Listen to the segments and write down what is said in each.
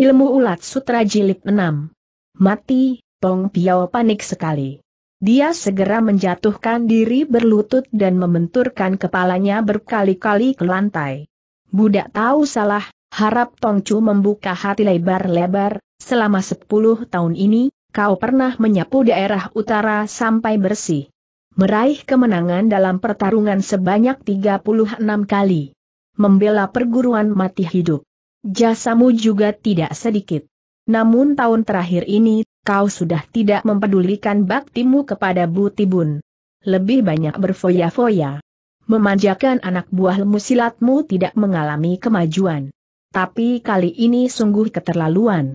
Ilmu ulat sutra jilid 6. Mati, Tong Piao panik sekali. Dia segera menjatuhkan diri berlutut dan membenturkan kepalanya berkali-kali ke lantai. Budak tahu salah, harap Tong Chu membuka hati lebar-lebar, selama 10 tahun ini, kau pernah menyapu daerah utara sampai bersih. Meraih kemenangan dalam pertarungan sebanyak 36 kali. Membela perguruan mati hidup Jasamu juga tidak sedikit. Namun tahun terakhir ini, kau sudah tidak mempedulikan baktimu kepada bu tibun. Lebih banyak berfoya-foya. Memanjakan anak buah lemu silatmu tidak mengalami kemajuan. Tapi kali ini sungguh keterlaluan.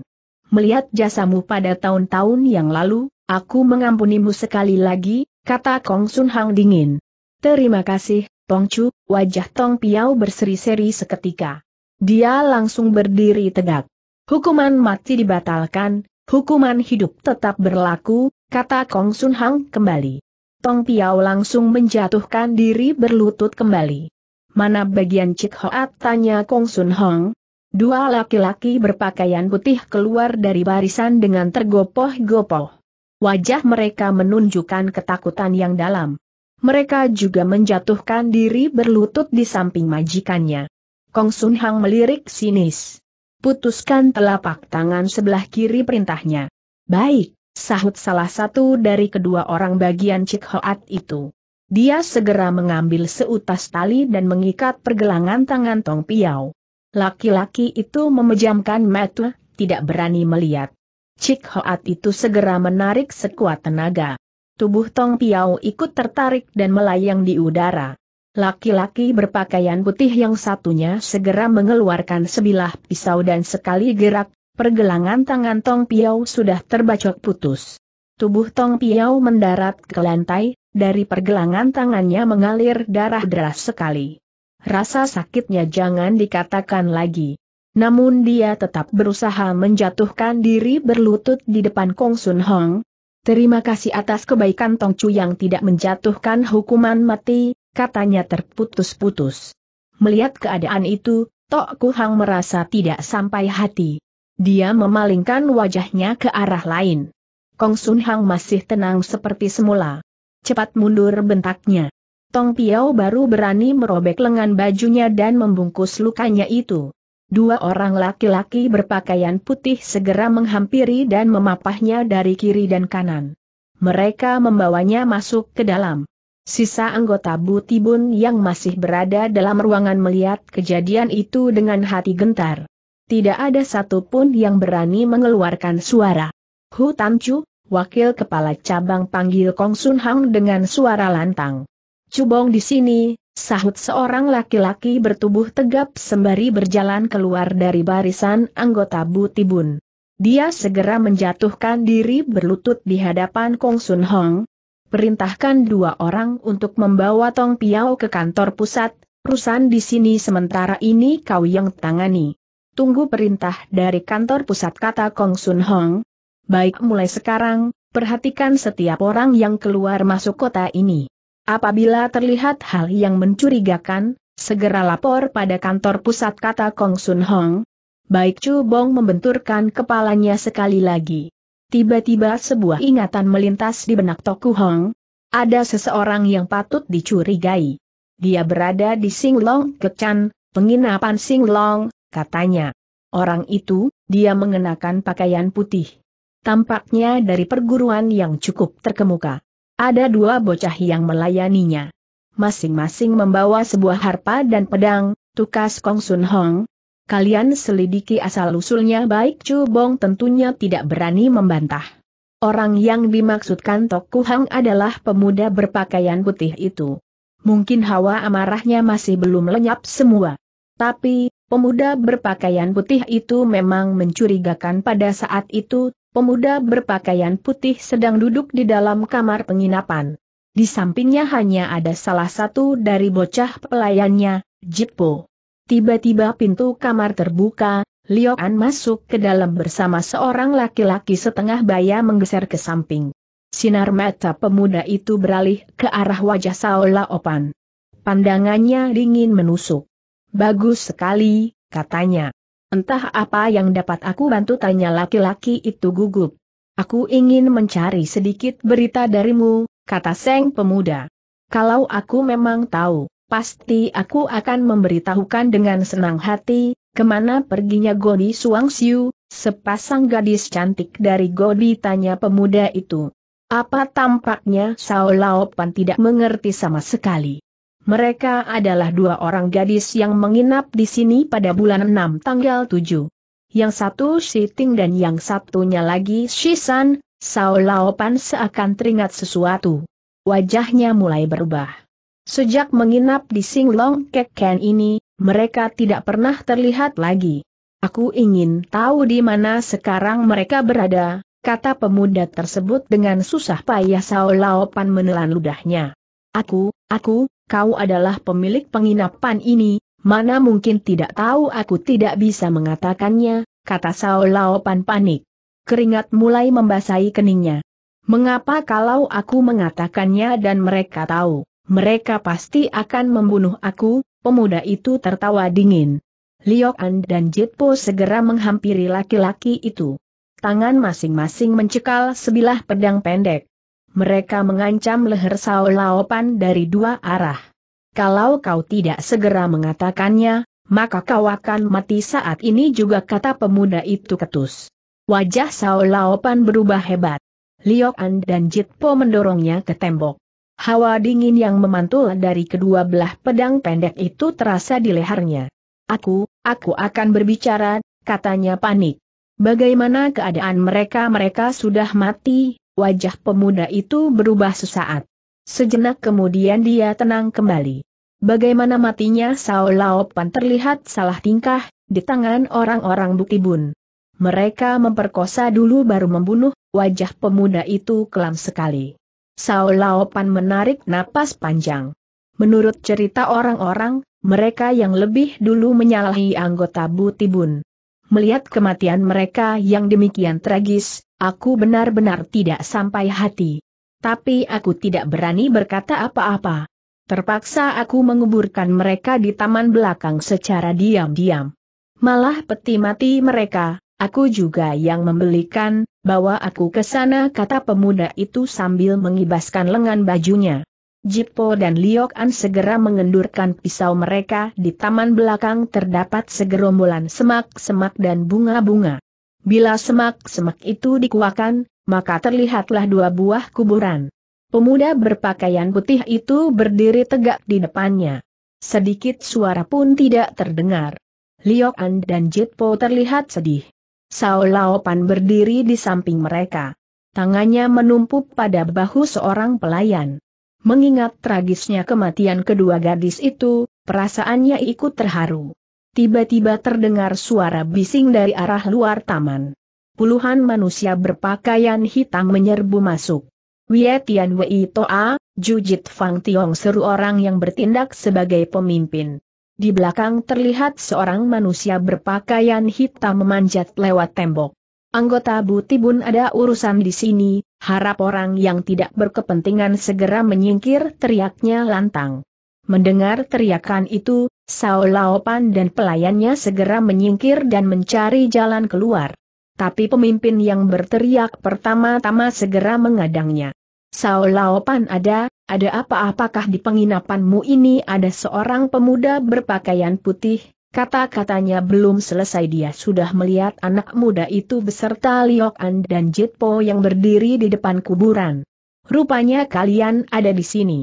Melihat jasamu pada tahun-tahun yang lalu, aku mengampunimu sekali lagi, kata Kong Sun Hang dingin. Terima kasih, Chu. wajah Tong Piao berseri-seri seketika. Dia langsung berdiri tegak. Hukuman mati dibatalkan, hukuman hidup tetap berlaku, kata Kong Sun Hang kembali. Tong Piao langsung menjatuhkan diri berlutut kembali. Mana bagian Cik Hoat tanya Kong Sun Hong? Dua laki-laki berpakaian putih keluar dari barisan dengan tergopoh-gopoh. Wajah mereka menunjukkan ketakutan yang dalam. Mereka juga menjatuhkan diri berlutut di samping majikannya. Kong Sun Hang melirik sinis. Putuskan telapak tangan sebelah kiri perintahnya. Baik, sahut salah satu dari kedua orang bagian Cik Hoat itu. Dia segera mengambil seutas tali dan mengikat pergelangan tangan Tong Piao. Laki-laki itu memejamkan mata, tidak berani melihat. Cik Hoat itu segera menarik sekuat tenaga. Tubuh Tong Piao ikut tertarik dan melayang di udara. Laki-laki berpakaian putih yang satunya segera mengeluarkan sebilah pisau dan sekali gerak, pergelangan tangan Tong Piau sudah terbacok putus. Tubuh Tong Piau mendarat ke lantai, dari pergelangan tangannya mengalir darah deras sekali. Rasa sakitnya jangan dikatakan lagi. Namun dia tetap berusaha menjatuhkan diri berlutut di depan Kong Sun Hong, Terima kasih atas kebaikan Tong Chu yang tidak menjatuhkan hukuman mati, katanya terputus-putus. Melihat keadaan itu, Tok Kuhang merasa tidak sampai hati. Dia memalingkan wajahnya ke arah lain. Kong Sun Hang masih tenang seperti semula. Cepat mundur bentaknya. Tong Piao baru berani merobek lengan bajunya dan membungkus lukanya itu. Dua orang laki-laki berpakaian putih segera menghampiri dan memapahnya dari kiri dan kanan. Mereka membawanya masuk ke dalam. Sisa anggota Butibun yang masih berada dalam ruangan melihat kejadian itu dengan hati gentar. Tidak ada satupun yang berani mengeluarkan suara. Hu Tamchu, wakil kepala cabang panggil Kong Sun Hang dengan suara lantang. Cubong di sini, sahut seorang laki-laki bertubuh tegap sembari berjalan keluar dari barisan anggota Butibun. Dia segera menjatuhkan diri berlutut di hadapan Kong Sun Hong, perintahkan dua orang untuk membawa Tong Piao ke kantor pusat, Perusahaan di sini sementara ini kau yang tangani. Tunggu perintah dari kantor pusat kata Kong Sun Hong. Baik mulai sekarang, perhatikan setiap orang yang keluar masuk kota ini. Apabila terlihat hal yang mencurigakan, segera lapor pada kantor pusat kata Kong Sun Hong. Baik Chu Bong membenturkan kepalanya sekali lagi. Tiba-tiba sebuah ingatan melintas di benak Toku Hong. Ada seseorang yang patut dicurigai. Dia berada di Singlong Kecan, penginapan Singlong, katanya. Orang itu, dia mengenakan pakaian putih. Tampaknya dari perguruan yang cukup terkemuka. Ada dua bocah yang melayaninya. Masing-masing membawa sebuah harpa dan pedang, tukas Kong Sun Hong, kalian selidiki asal-usulnya baik Chu Bong tentunya tidak berani membantah. Orang yang dimaksudkan Tok Kuhang adalah pemuda berpakaian putih itu. Mungkin hawa amarahnya masih belum lenyap semua. Tapi, pemuda berpakaian putih itu memang mencurigakan pada saat itu, pemuda berpakaian putih sedang duduk di dalam kamar penginapan. Di sampingnya hanya ada salah satu dari bocah pelayannya, Jipo. Tiba-tiba pintu kamar terbuka, Lioan masuk ke dalam bersama seorang laki-laki setengah baya menggeser ke samping. Sinar mata pemuda itu beralih ke arah wajah Saola Opan. Pandangannya dingin menusuk. Bagus sekali, katanya. Entah apa yang dapat aku bantu tanya laki-laki itu gugup. Aku ingin mencari sedikit berita darimu, kata Seng pemuda. Kalau aku memang tahu, pasti aku akan memberitahukan dengan senang hati, kemana perginya Godi Suang Siu, sepasang gadis cantik dari Godi tanya pemuda itu. Apa tampaknya Sao Laopan tidak mengerti sama sekali. Mereka adalah dua orang gadis yang menginap di sini pada bulan 6 tanggal 7. Yang satu Shiting dan yang satunya lagi Shisan, Sao Laopan seakan teringat sesuatu. Wajahnya mulai berubah. Sejak menginap di Singlong Keken ini, mereka tidak pernah terlihat lagi. Aku ingin tahu di mana sekarang mereka berada, kata pemuda tersebut dengan susah payah Sao Laopan menelan ludahnya. Aku, aku, kau adalah pemilik penginapan ini, mana mungkin tidak tahu aku tidak bisa mengatakannya, kata Sao Laopan panik. Keringat mulai membasahi keningnya. Mengapa kalau aku mengatakannya dan mereka tahu? mereka pasti akan membunuh aku, pemuda itu tertawa dingin. Liok An dan Jitpo segera menghampiri laki-laki itu. Tangan masing-masing mencekal sebilah pedang pendek. Mereka mengancam leher Sao Laopan dari dua arah. Kalau kau tidak segera mengatakannya, maka kau akan mati saat ini juga kata pemuda itu ketus. Wajah Sao Laopan berubah hebat. Liok An dan Jitpo mendorongnya ke tembok. Hawa dingin yang memantul dari kedua belah pedang pendek itu terasa di lehernya. Aku, aku akan berbicara, katanya panik. Bagaimana keadaan mereka? Mereka sudah mati, wajah pemuda itu berubah sesaat. Sejenak kemudian dia tenang kembali. Bagaimana matinya Sao Laopan terlihat salah tingkah, di tangan orang-orang bun. Mereka memperkosa dulu baru membunuh, wajah pemuda itu kelam sekali. Sao Laopan menarik napas panjang. Menurut cerita orang-orang, mereka yang lebih dulu menyalahi anggota Butibun. Melihat kematian mereka yang demikian tragis, aku benar-benar tidak sampai hati. Tapi aku tidak berani berkata apa-apa. Terpaksa aku menguburkan mereka di taman belakang secara diam-diam. Malah peti mati mereka, aku juga yang membelikan, Bawa aku ke sana kata pemuda itu sambil mengibaskan lengan bajunya. Jippo dan Liok An segera mengendurkan pisau mereka di taman belakang terdapat segerombolan semak-semak dan bunga-bunga. Bila semak-semak itu dikuakan, maka terlihatlah dua buah kuburan. Pemuda berpakaian putih itu berdiri tegak di depannya. Sedikit suara pun tidak terdengar. Liok An dan Jippo terlihat sedih. Sao Laopan berdiri di samping mereka. Tangannya menumpuk pada bahu seorang pelayan. Mengingat tragisnya kematian kedua gadis itu, perasaannya ikut terharu. Tiba-tiba terdengar suara bising dari arah luar taman. Puluhan manusia berpakaian hitam menyerbu masuk. Wie Tian Wei Toa, Jujit Fang Tiong seru orang yang bertindak sebagai pemimpin. Di belakang terlihat seorang manusia berpakaian hitam memanjat lewat tembok. Anggota Butibun ada urusan di sini, harap orang yang tidak berkepentingan segera menyingkir teriaknya lantang. Mendengar teriakan itu, Sao Laopan dan pelayannya segera menyingkir dan mencari jalan keluar. Tapi pemimpin yang berteriak pertama-tama segera mengadangnya. Sao Lao ada, ada apa-apakah di penginapanmu ini ada seorang pemuda berpakaian putih, kata-katanya belum selesai dia sudah melihat anak muda itu beserta Liok An dan Jit Po yang berdiri di depan kuburan. Rupanya kalian ada di sini.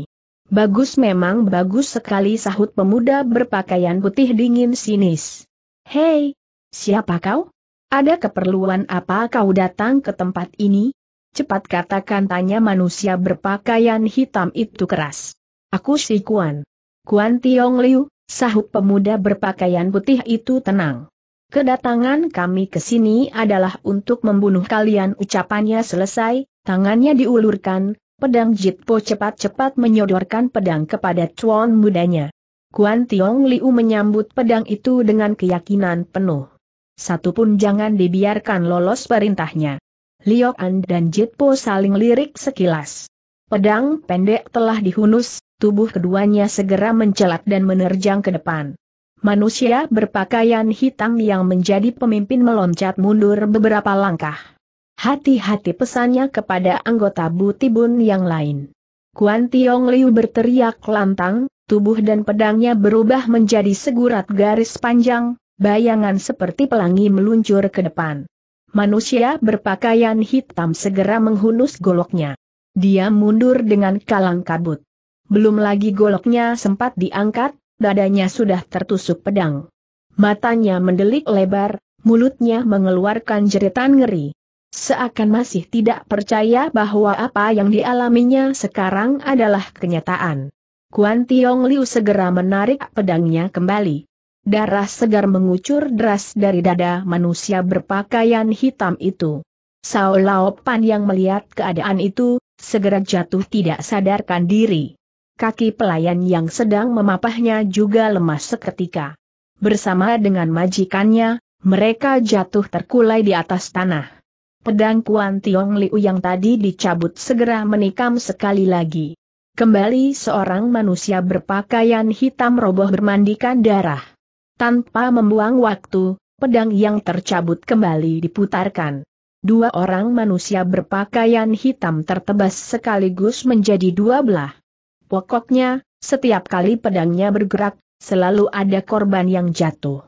Bagus memang bagus sekali sahut pemuda berpakaian putih dingin sinis. Hei, siapa kau? Ada keperluan apa kau datang ke tempat ini? Cepat katakan tanya manusia berpakaian hitam itu keras. Aku si Kuan. Kuan Tiong Liu, sahut pemuda berpakaian putih itu tenang. Kedatangan kami ke sini adalah untuk membunuh kalian ucapannya selesai, tangannya diulurkan, pedang Jitpo cepat-cepat menyodorkan pedang kepada cuan mudanya. Kuan Tiong Liu menyambut pedang itu dengan keyakinan penuh. Satupun jangan dibiarkan lolos perintahnya. Liok An dan Jit Po saling lirik sekilas. Pedang pendek telah dihunus, tubuh keduanya segera mencelat dan menerjang ke depan. Manusia berpakaian hitam yang menjadi pemimpin meloncat mundur beberapa langkah. Hati-hati pesannya kepada anggota Butibun yang lain. Kuan Tiong Liu berteriak lantang, tubuh dan pedangnya berubah menjadi segurat garis panjang, bayangan seperti pelangi meluncur ke depan manusia berpakaian hitam segera menghunus goloknya. Dia mundur dengan kalang kabut. Belum lagi goloknya sempat diangkat, dadanya sudah tertusuk pedang. Matanya mendelik lebar, mulutnya mengeluarkan jeritan ngeri. Seakan masih tidak percaya bahwa apa yang dialaminya sekarang adalah kenyataan. Kuan Tiong Liu segera menarik pedangnya kembali darah segar mengucur deras dari dada manusia berpakaian hitam itu. Sao Pan yang melihat keadaan itu, segera jatuh tidak sadarkan diri. Kaki pelayan yang sedang memapahnya juga lemas seketika. Bersama dengan majikannya, mereka jatuh terkulai di atas tanah. Pedang Kuan Tiong Liu yang tadi dicabut segera menikam sekali lagi. Kembali seorang manusia berpakaian hitam roboh bermandikan darah. Tanpa membuang waktu, pedang yang tercabut kembali diputarkan. Dua orang manusia berpakaian hitam tertebas sekaligus menjadi dua belah. Pokoknya, setiap kali pedangnya bergerak, selalu ada korban yang jatuh.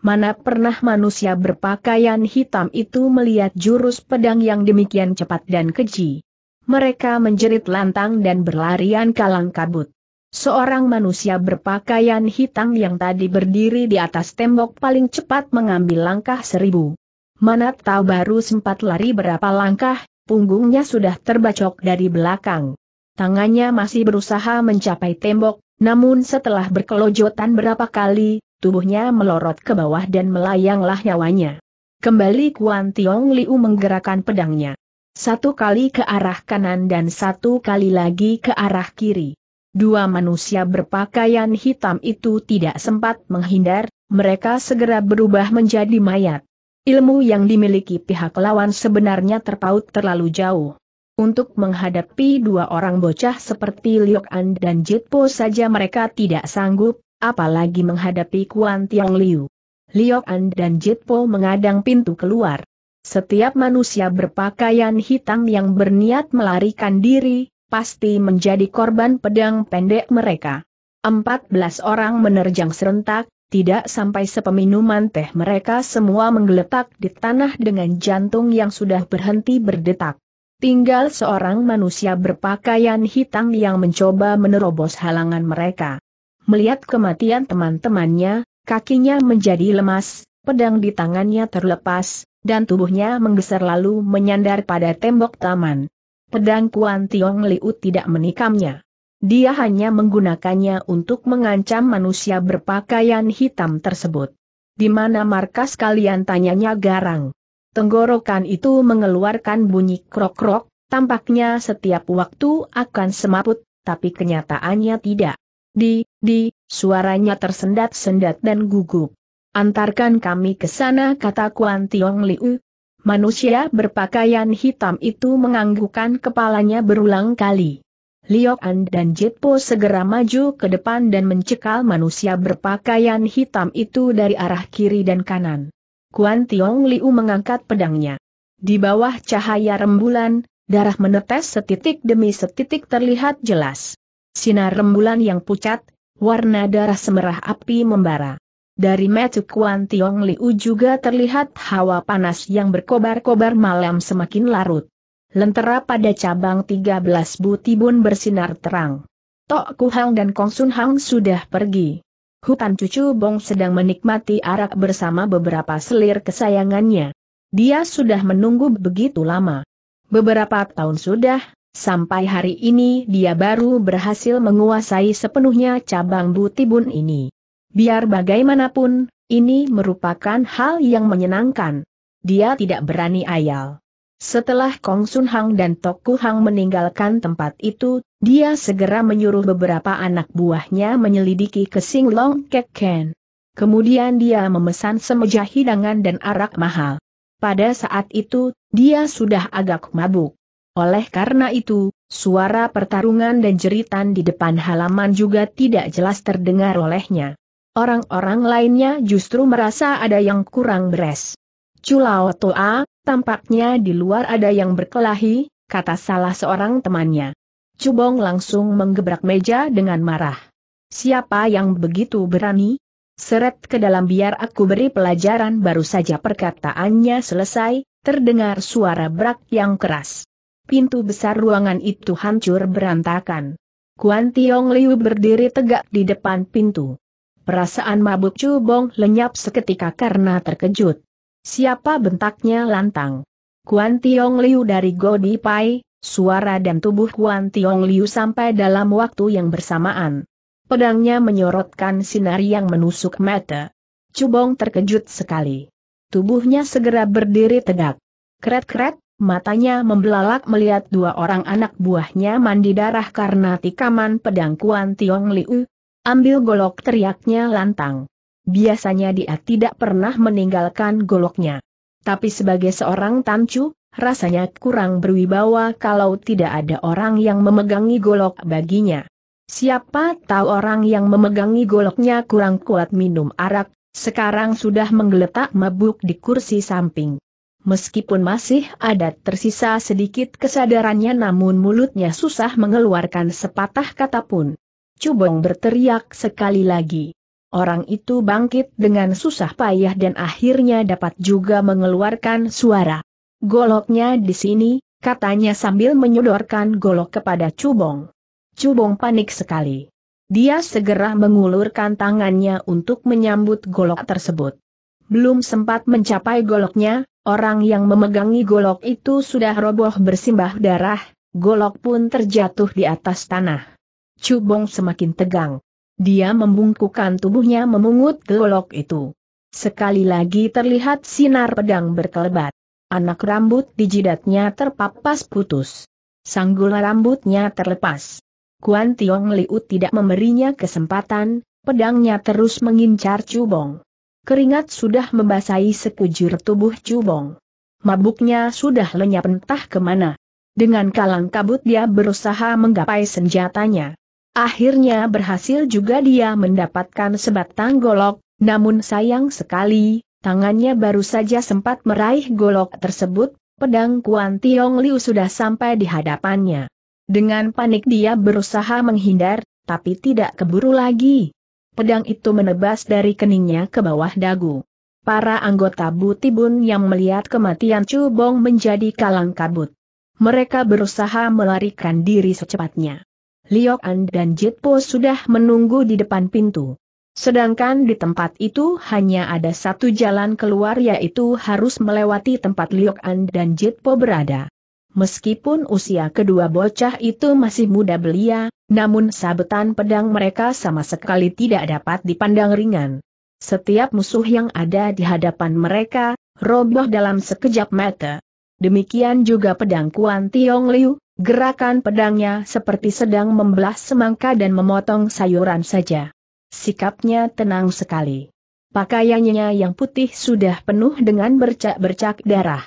Mana pernah manusia berpakaian hitam itu melihat jurus pedang yang demikian cepat dan keji. Mereka menjerit lantang dan berlarian kalang kabut. Seorang manusia berpakaian hitam yang tadi berdiri di atas tembok paling cepat mengambil langkah seribu. Mana tahu baru sempat lari berapa langkah, punggungnya sudah terbacok dari belakang. Tangannya masih berusaha mencapai tembok, namun setelah berkelojotan berapa kali, tubuhnya melorot ke bawah dan melayanglah nyawanya. Kembali Kuan Tiong Liu menggerakkan pedangnya. Satu kali ke arah kanan dan satu kali lagi ke arah kiri. Dua manusia berpakaian hitam itu tidak sempat menghindar, mereka segera berubah menjadi mayat. Ilmu yang dimiliki pihak lawan sebenarnya terpaut terlalu jauh. Untuk menghadapi dua orang bocah seperti Liok An dan Jitpo saja mereka tidak sanggup, apalagi menghadapi Kuan Tiong Liu. Liok An dan Jitpo mengadang pintu keluar. Setiap manusia berpakaian hitam yang berniat melarikan diri, pasti menjadi korban pedang pendek mereka. Empat belas orang menerjang serentak, tidak sampai sepeminuman teh mereka semua menggeletak di tanah dengan jantung yang sudah berhenti berdetak. Tinggal seorang manusia berpakaian hitam yang mencoba menerobos halangan mereka. Melihat kematian teman-temannya, kakinya menjadi lemas, pedang di tangannya terlepas, dan tubuhnya menggeser lalu menyandar pada tembok taman pedang Kuan Tiong Liu tidak menikamnya. Dia hanya menggunakannya untuk mengancam manusia berpakaian hitam tersebut. Di mana markas kalian tanyanya garang. Tenggorokan itu mengeluarkan bunyi krok-krok, tampaknya setiap waktu akan semaput, tapi kenyataannya tidak. Di, di, suaranya tersendat-sendat dan gugup. Antarkan kami ke sana kata Kuan Tiong Liu, Manusia berpakaian hitam itu menganggukkan kepalanya berulang kali. Liok An dan Jitpo segera maju ke depan dan mencekal manusia berpakaian hitam itu dari arah kiri dan kanan. Kuan Tiong Liu mengangkat pedangnya. Di bawah cahaya rembulan, darah menetes setitik demi setitik terlihat jelas. Sinar rembulan yang pucat, warna darah semerah api membara. Dari Metu Kuan Tiong Liu juga terlihat hawa panas yang berkobar-kobar malam semakin larut. Lentera pada cabang 13 butibun bersinar terang. Tok Kuhang dan Kong Sun Hang sudah pergi. Hutan Cucu Bong sedang menikmati arak bersama beberapa selir kesayangannya. Dia sudah menunggu begitu lama. Beberapa tahun sudah, sampai hari ini dia baru berhasil menguasai sepenuhnya cabang Butibun ini. Biar bagaimanapun, ini merupakan hal yang menyenangkan. Dia tidak berani ayal. Setelah Kong Sun Hang dan Toku Hang meninggalkan tempat itu, dia segera menyuruh beberapa anak buahnya menyelidiki ke Sing Long Kek Ken. Kemudian dia memesan semeja hidangan dan arak mahal. Pada saat itu, dia sudah agak mabuk. Oleh karena itu, suara pertarungan dan jeritan di depan halaman juga tidak jelas terdengar olehnya orang-orang lainnya justru merasa ada yang kurang beres. Culao Toa, tampaknya di luar ada yang berkelahi, kata salah seorang temannya. Cubong langsung menggebrak meja dengan marah. Siapa yang begitu berani? Seret ke dalam biar aku beri pelajaran baru saja perkataannya selesai, terdengar suara brak yang keras. Pintu besar ruangan itu hancur berantakan. Kuan Tiong Liu berdiri tegak di depan pintu. Perasaan mabuk Cubong lenyap seketika karena terkejut. Siapa bentaknya lantang? Kuan Tiong Liu dari Godi Pai, suara dan tubuh Kuan Tiong Liu sampai dalam waktu yang bersamaan. Pedangnya menyorotkan sinar yang menusuk mata. Cubong terkejut sekali. Tubuhnya segera berdiri tegak. Kret-kret, matanya membelalak melihat dua orang anak buahnya mandi darah karena tikaman pedang Kuan Tiong Liu, Ambil golok teriaknya lantang. Biasanya dia tidak pernah meninggalkan goloknya. Tapi sebagai seorang tancu, rasanya kurang berwibawa kalau tidak ada orang yang memegangi golok baginya. Siapa tahu orang yang memegangi goloknya kurang kuat minum arak, sekarang sudah menggeletak mabuk di kursi samping. Meskipun masih ada tersisa sedikit kesadarannya namun mulutnya susah mengeluarkan sepatah kata pun. Cubong berteriak sekali lagi. Orang itu bangkit dengan susah payah dan akhirnya dapat juga mengeluarkan suara. Goloknya di sini, katanya sambil menyodorkan golok kepada Cubong. Cubong panik sekali. Dia segera mengulurkan tangannya untuk menyambut golok tersebut. Belum sempat mencapai goloknya, orang yang memegangi golok itu sudah roboh bersimbah darah, golok pun terjatuh di atas tanah. Cubong semakin tegang. Dia membungkukkan tubuhnya memungut golok itu. Sekali lagi terlihat sinar pedang berkelebat. Anak rambut di jidatnya terpapas putus. Sanggul rambutnya terlepas. Kuan Tiong Liu tidak memberinya kesempatan, pedangnya terus mengincar Cubong. Keringat sudah membasahi sekujur tubuh Cubong. Mabuknya sudah lenyap entah kemana. Dengan kalang kabut dia berusaha menggapai senjatanya. Akhirnya berhasil juga dia mendapatkan sebatang golok, namun sayang sekali, tangannya baru saja sempat meraih golok tersebut, pedang Kuan Tiong Liu sudah sampai di hadapannya. Dengan panik dia berusaha menghindar, tapi tidak keburu lagi. Pedang itu menebas dari keningnya ke bawah dagu. Para anggota Butibun yang melihat kematian Chu Bong menjadi kalang kabut. Mereka berusaha melarikan diri secepatnya. Liok An dan Po sudah menunggu di depan pintu. Sedangkan di tempat itu hanya ada satu jalan keluar yaitu harus melewati tempat Liok An dan Po berada. Meskipun usia kedua bocah itu masih muda belia, namun sabetan pedang mereka sama sekali tidak dapat dipandang ringan. Setiap musuh yang ada di hadapan mereka, roboh dalam sekejap mata. Demikian juga pedang Kuan Tiong Liu, Gerakan pedangnya seperti sedang membelah semangka dan memotong sayuran saja. Sikapnya tenang sekali. Pakaiannya yang putih sudah penuh dengan bercak-bercak darah.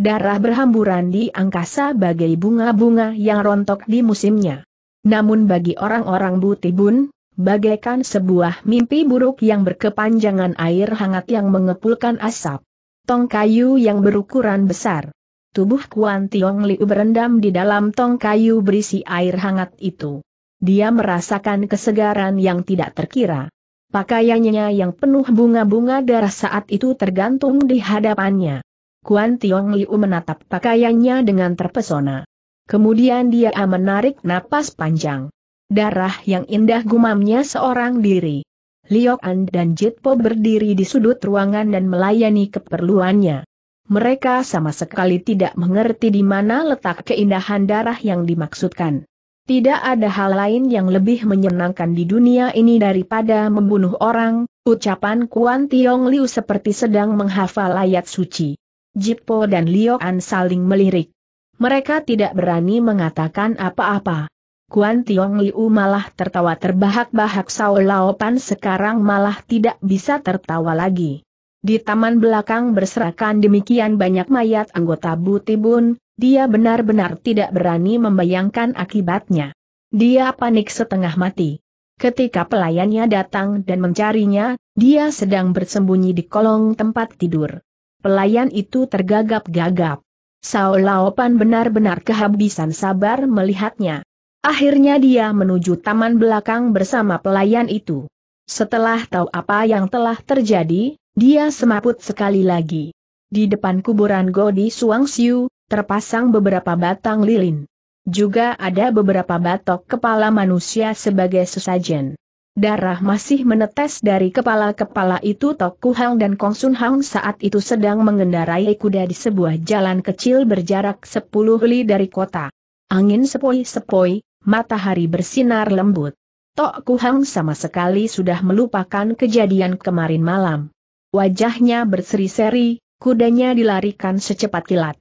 Darah berhamburan di angkasa bagai bunga-bunga yang rontok di musimnya. Namun bagi orang-orang Butibun, bagaikan sebuah mimpi buruk yang berkepanjangan air hangat yang mengepulkan asap. Tong kayu yang berukuran besar Tubuh Kuan Tiong Liu berendam di dalam tong kayu berisi air hangat itu. Dia merasakan kesegaran yang tidak terkira. Pakaiannya yang penuh bunga-bunga darah saat itu tergantung di hadapannya. Kuan Tiong Liu menatap pakaiannya dengan terpesona. Kemudian dia menarik napas panjang. Darah yang indah gumamnya seorang diri. Liok An dan Jitpo berdiri di sudut ruangan dan melayani keperluannya mereka sama sekali tidak mengerti di mana letak keindahan darah yang dimaksudkan. Tidak ada hal lain yang lebih menyenangkan di dunia ini daripada membunuh orang, ucapan Kuan Tiong Liu seperti sedang menghafal ayat suci. Jipo dan Liu An saling melirik. Mereka tidak berani mengatakan apa-apa. Kuan Tiong Liu malah tertawa terbahak-bahak Sao Laopan sekarang malah tidak bisa tertawa lagi. Di taman belakang berserakan demikian banyak mayat anggota Butibun, dia benar-benar tidak berani membayangkan akibatnya. Dia panik setengah mati. Ketika pelayannya datang dan mencarinya, dia sedang bersembunyi di kolong tempat tidur. Pelayan itu tergagap-gagap. Sao Laopan benar-benar kehabisan sabar melihatnya. Akhirnya dia menuju taman belakang bersama pelayan itu. Setelah tahu apa yang telah terjadi, dia semaput sekali lagi. Di depan kuburan Godi Suang Siu, terpasang beberapa batang lilin. Juga ada beberapa batok kepala manusia sebagai sesajen. Darah masih menetes dari kepala-kepala itu Tok Ku Hang dan Kong Sun Hang saat itu sedang mengendarai kuda di sebuah jalan kecil berjarak 10 li dari kota. Angin sepoi-sepoi, matahari bersinar lembut. Tok Ku Hang sama sekali sudah melupakan kejadian kemarin malam. Wajahnya berseri-seri, kudanya dilarikan secepat kilat.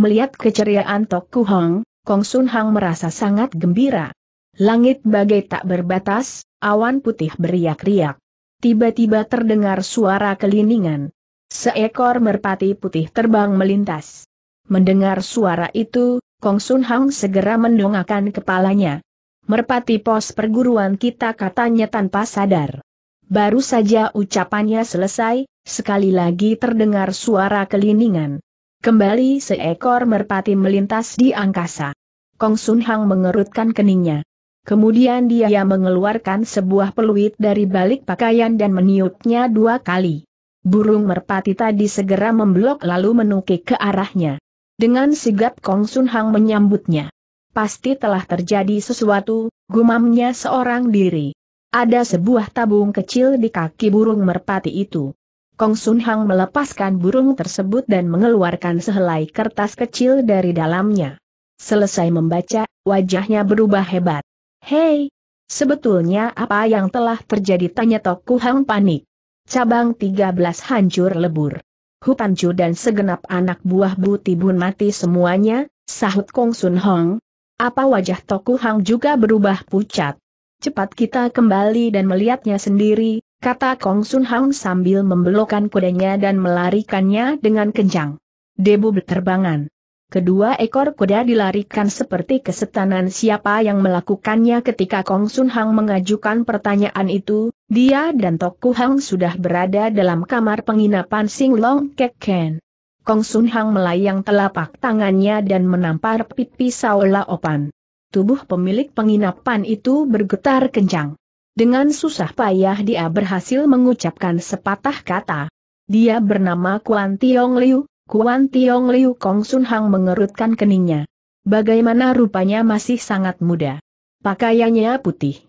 Melihat keceriaan Tok Hong, Kong Sun Hang merasa sangat gembira. Langit bagai tak berbatas, awan putih beriak-riak. Tiba-tiba terdengar suara keliningan. Seekor merpati putih terbang melintas. Mendengar suara itu, Kong Sun Hang segera mendongakkan kepalanya. Merpati pos perguruan kita katanya tanpa sadar. Baru saja ucapannya selesai, sekali lagi terdengar suara keliningan. Kembali seekor merpati melintas di angkasa. Kong Sun Hang mengerutkan keningnya. Kemudian dia mengeluarkan sebuah peluit dari balik pakaian dan meniupnya dua kali. Burung merpati tadi segera memblok lalu menukik ke arahnya. Dengan sigap Kong Sun Hang menyambutnya. Pasti telah terjadi sesuatu, gumamnya seorang diri. Ada sebuah tabung kecil di kaki burung merpati itu. Kong Sun Hang melepaskan burung tersebut dan mengeluarkan sehelai kertas kecil dari dalamnya. Selesai membaca, wajahnya berubah hebat. Hei, sebetulnya apa yang telah terjadi tanya Toku Hang panik. Cabang 13 hancur lebur. Hupancu dan segenap anak buah bu tibun mati semuanya, sahut Kong Sun Hong. Apa wajah Toku Hang juga berubah pucat. Cepat kita kembali dan melihatnya sendiri, kata Kong Sun Hang sambil membelokkan kudanya dan melarikannya dengan kencang. Debu berterbangan. Kedua ekor kuda dilarikan seperti kesetanan siapa yang melakukannya ketika Kong Sun Hang mengajukan pertanyaan itu, dia dan Toku Hang sudah berada dalam kamar penginapan Sing Long Kek Ken. Kong Sun Hang melayang telapak tangannya dan menampar pipi Saula Opan tubuh pemilik penginapan itu bergetar kencang. Dengan susah payah dia berhasil mengucapkan sepatah kata. Dia bernama Kuan Tiong Liu, Kuan Tiong Liu Kong Sun Hang mengerutkan keningnya. Bagaimana rupanya masih sangat muda. Pakaiannya putih.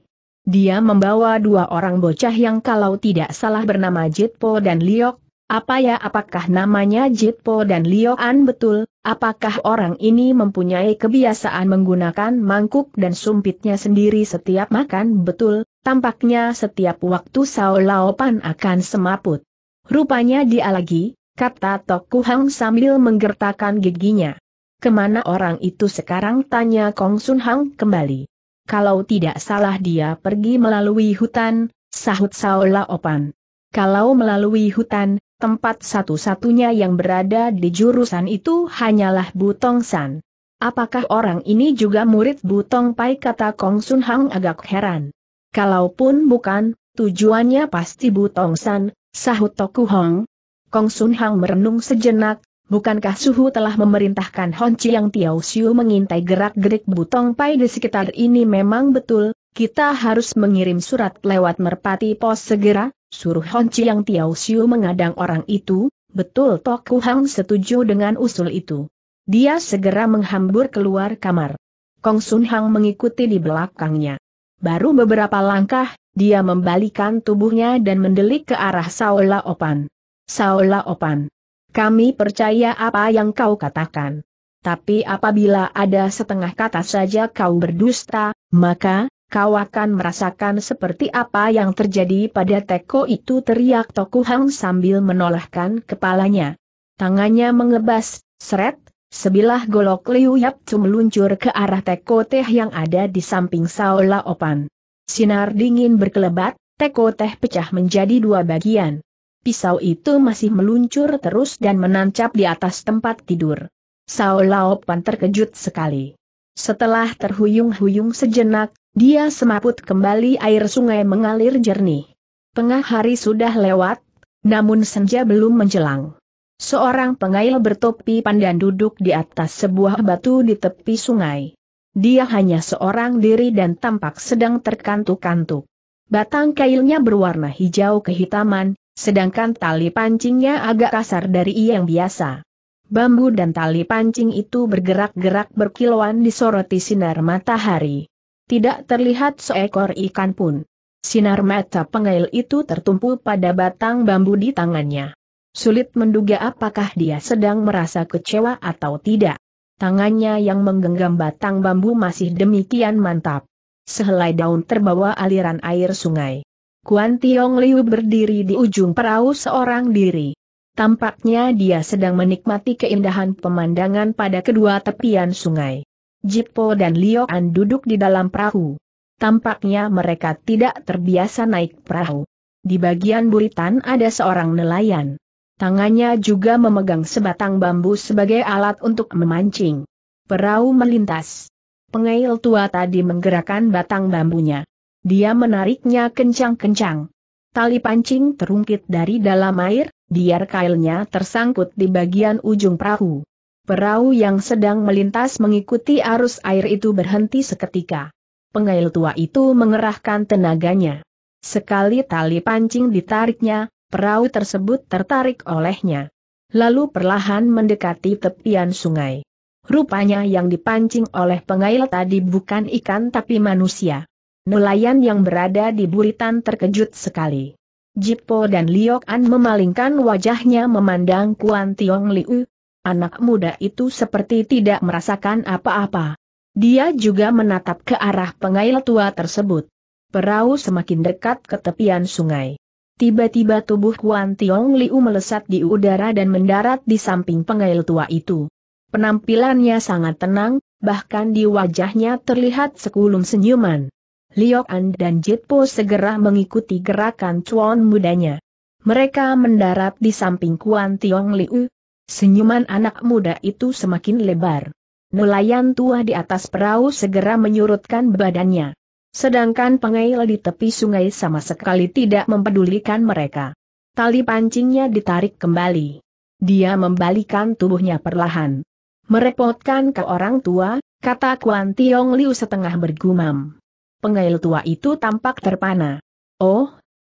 Dia membawa dua orang bocah yang kalau tidak salah bernama Jitpo dan Liok. Apa ya apakah namanya Jitpo dan An betul? Apakah orang ini mempunyai kebiasaan menggunakan mangkuk dan sumpitnya sendiri setiap makan betul, tampaknya setiap waktu Sao Laopan akan semaput. Rupanya dia lagi, kata Toku Hang sambil menggertakkan giginya. Kemana orang itu sekarang tanya Kong Sun Hang kembali. Kalau tidak salah dia pergi melalui hutan, sahut Sao Laopan. Kalau melalui hutan, tempat satu-satunya yang berada di jurusan itu hanyalah Butong San. Apakah orang ini juga murid Butong Pai kata Kong Sun Hang agak heran. Kalaupun bukan, tujuannya pasti Butong San, sahut Toku Hong. Kong Sun Hang merenung sejenak, Bukankah Suhu telah memerintahkan Honci yang Tiao Siu mengintai gerak-gerik Butong Pai di sekitar ini memang betul, kita harus mengirim surat lewat merpati pos segera? Suruh Honci yang Tiao Siu mengadang orang itu, betul Tok Kuhang setuju dengan usul itu. Dia segera menghambur keluar kamar. Kong Sun Hang mengikuti di belakangnya. Baru beberapa langkah, dia membalikan tubuhnya dan mendelik ke arah Saola Opan. Saola Opan. Kami percaya apa yang kau katakan. Tapi apabila ada setengah kata saja kau berdusta, maka, kau akan merasakan seperti apa yang terjadi pada teko itu teriak Toku Hang sambil menolehkan kepalanya. Tangannya mengebas, seret, sebilah golok Liu Yap Chu meluncur ke arah teko teh yang ada di samping Saola Opan. Sinar dingin berkelebat, teko teh pecah menjadi dua bagian. Pisau itu masih meluncur terus dan menancap di atas tempat tidur. Saola Opan terkejut sekali. Setelah terhuyung-huyung sejenak, dia semaput kembali air sungai mengalir jernih. Tengah hari sudah lewat, namun senja belum menjelang. Seorang pengail bertopi pandan duduk di atas sebuah batu di tepi sungai. Dia hanya seorang diri dan tampak sedang terkantuk-kantuk. Batang kailnya berwarna hijau kehitaman, sedangkan tali pancingnya agak kasar dari yang biasa. Bambu dan tali pancing itu bergerak-gerak berkilauan disoroti sinar matahari tidak terlihat seekor ikan pun. Sinar mata pengail itu tertumpu pada batang bambu di tangannya. Sulit menduga apakah dia sedang merasa kecewa atau tidak. Tangannya yang menggenggam batang bambu masih demikian mantap. Sehelai daun terbawa aliran air sungai. Kuan Tiong Liu berdiri di ujung perahu seorang diri. Tampaknya dia sedang menikmati keindahan pemandangan pada kedua tepian sungai. Jipo dan Lio An duduk di dalam perahu. Tampaknya mereka tidak terbiasa naik perahu. Di bagian buritan ada seorang nelayan. Tangannya juga memegang sebatang bambu sebagai alat untuk memancing. Perahu melintas. Pengail tua tadi menggerakkan batang bambunya. Dia menariknya kencang-kencang. Tali pancing terungkit dari dalam air, biar kailnya tersangkut di bagian ujung perahu. Perahu yang sedang melintas mengikuti arus air itu berhenti seketika. Pengail tua itu mengerahkan tenaganya. Sekali tali pancing ditariknya, perahu tersebut tertarik olehnya. Lalu perlahan mendekati tepian sungai. Rupanya yang dipancing oleh pengail tadi bukan ikan tapi manusia. Nelayan yang berada di buritan terkejut sekali. Jipo dan Liok An memalingkan wajahnya memandang Kuan Tiong Liu, Anak muda itu seperti tidak merasakan apa-apa. Dia juga menatap ke arah pengail tua tersebut. Perahu semakin dekat ke tepian sungai. Tiba-tiba tubuh Kuan Tiong Liu melesat di udara dan mendarat di samping pengail tua itu. Penampilannya sangat tenang, bahkan di wajahnya terlihat sekulum senyuman. Liok An dan Po segera mengikuti gerakan cuan mudanya. Mereka mendarat di samping Kuan Tiong Liu, Senyuman anak muda itu semakin lebar. Nelayan tua di atas perahu segera menyurutkan badannya. Sedangkan pengail di tepi sungai sama sekali tidak mempedulikan mereka. Tali pancingnya ditarik kembali. Dia membalikan tubuhnya perlahan. Merepotkan ke orang tua, kata Kuan Tiong Liu setengah bergumam. Pengail tua itu tampak terpana. Oh,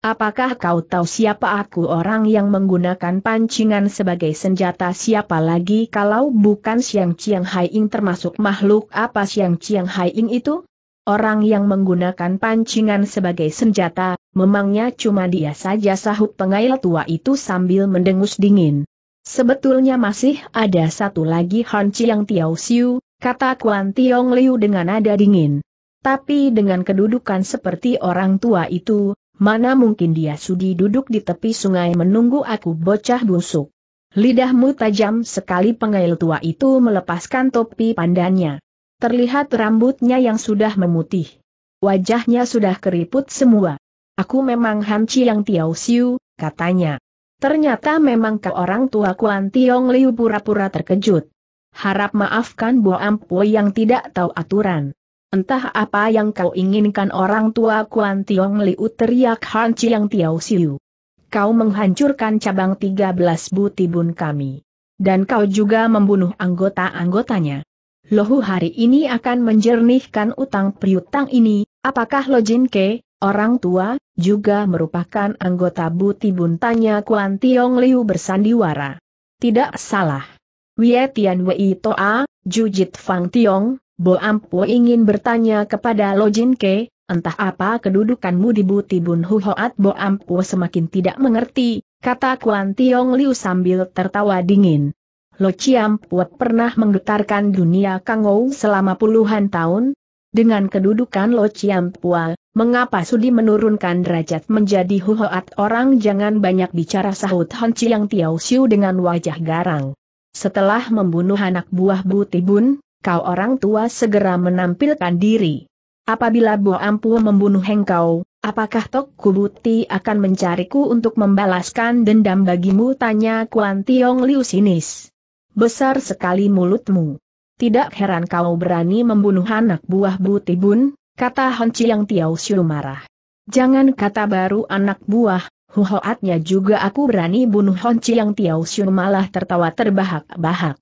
Apakah kau tahu siapa aku orang yang menggunakan pancingan sebagai senjata siapa lagi kalau bukan Siang Chiang Hai Ing termasuk makhluk apa Siang Chiang Hai Ing itu? Orang yang menggunakan pancingan sebagai senjata, memangnya cuma dia saja sahut pengail tua itu sambil mendengus dingin. Sebetulnya masih ada satu lagi Han Chiang Tiao Siu, kata Kuan Tiong Liu dengan nada dingin. Tapi dengan kedudukan seperti orang tua itu, mana mungkin dia sudi duduk di tepi sungai menunggu aku bocah busuk. Lidahmu tajam sekali pengail tua itu melepaskan topi pandannya. Terlihat rambutnya yang sudah memutih. Wajahnya sudah keriput semua. Aku memang Hanci yang Tiao Siu, katanya. Ternyata memang ke orang tua Kuan Tiong Liu pura-pura terkejut. Harap maafkan Bo Ampoi yang tidak tahu aturan. Entah apa yang kau inginkan orang tua Kuan Tiong Liu teriak Han Chiang Tiao Siu. Kau menghancurkan cabang 13 butibun kami. Dan kau juga membunuh anggota-anggotanya. Lohu hari ini akan menjernihkan utang priutang ini, apakah Lo Jin Ke, orang tua, juga merupakan anggota butibun tanya Kuan Tiong Liu bersandiwara. Tidak salah. Wei Tian Wei Toa, Jujit Fang Tiong, Bo Ampo ingin bertanya kepada Lo Jin Ke, entah apa kedudukanmu di Buti Bun Hu Hoat Bo Ampo semakin tidak mengerti, kata Kuan Tiong Liu sambil tertawa dingin. Lo Chiam Puat pernah menggetarkan dunia Kangou selama puluhan tahun, dengan kedudukan Lo Chiam Pua, mengapa sudi menurunkan derajat menjadi huhoat orang jangan banyak bicara sahut Han Chiang Tiao Siu dengan wajah garang. Setelah membunuh anak buah Bu Tibun? kau orang tua segera menampilkan diri. Apabila Bo Ampu membunuh engkau, apakah Tok Kubuti akan mencariku untuk membalaskan dendam bagimu? Tanya Kuan Tiong Liu sinis. Besar sekali mulutmu. Tidak heran kau berani membunuh anak buah Bu Butibun, kata Hon Chiang Tiao Xiu marah. Jangan kata baru anak buah, huhoatnya juga aku berani bunuh Hon Chiang Tiao Xiu malah tertawa terbahak-bahak.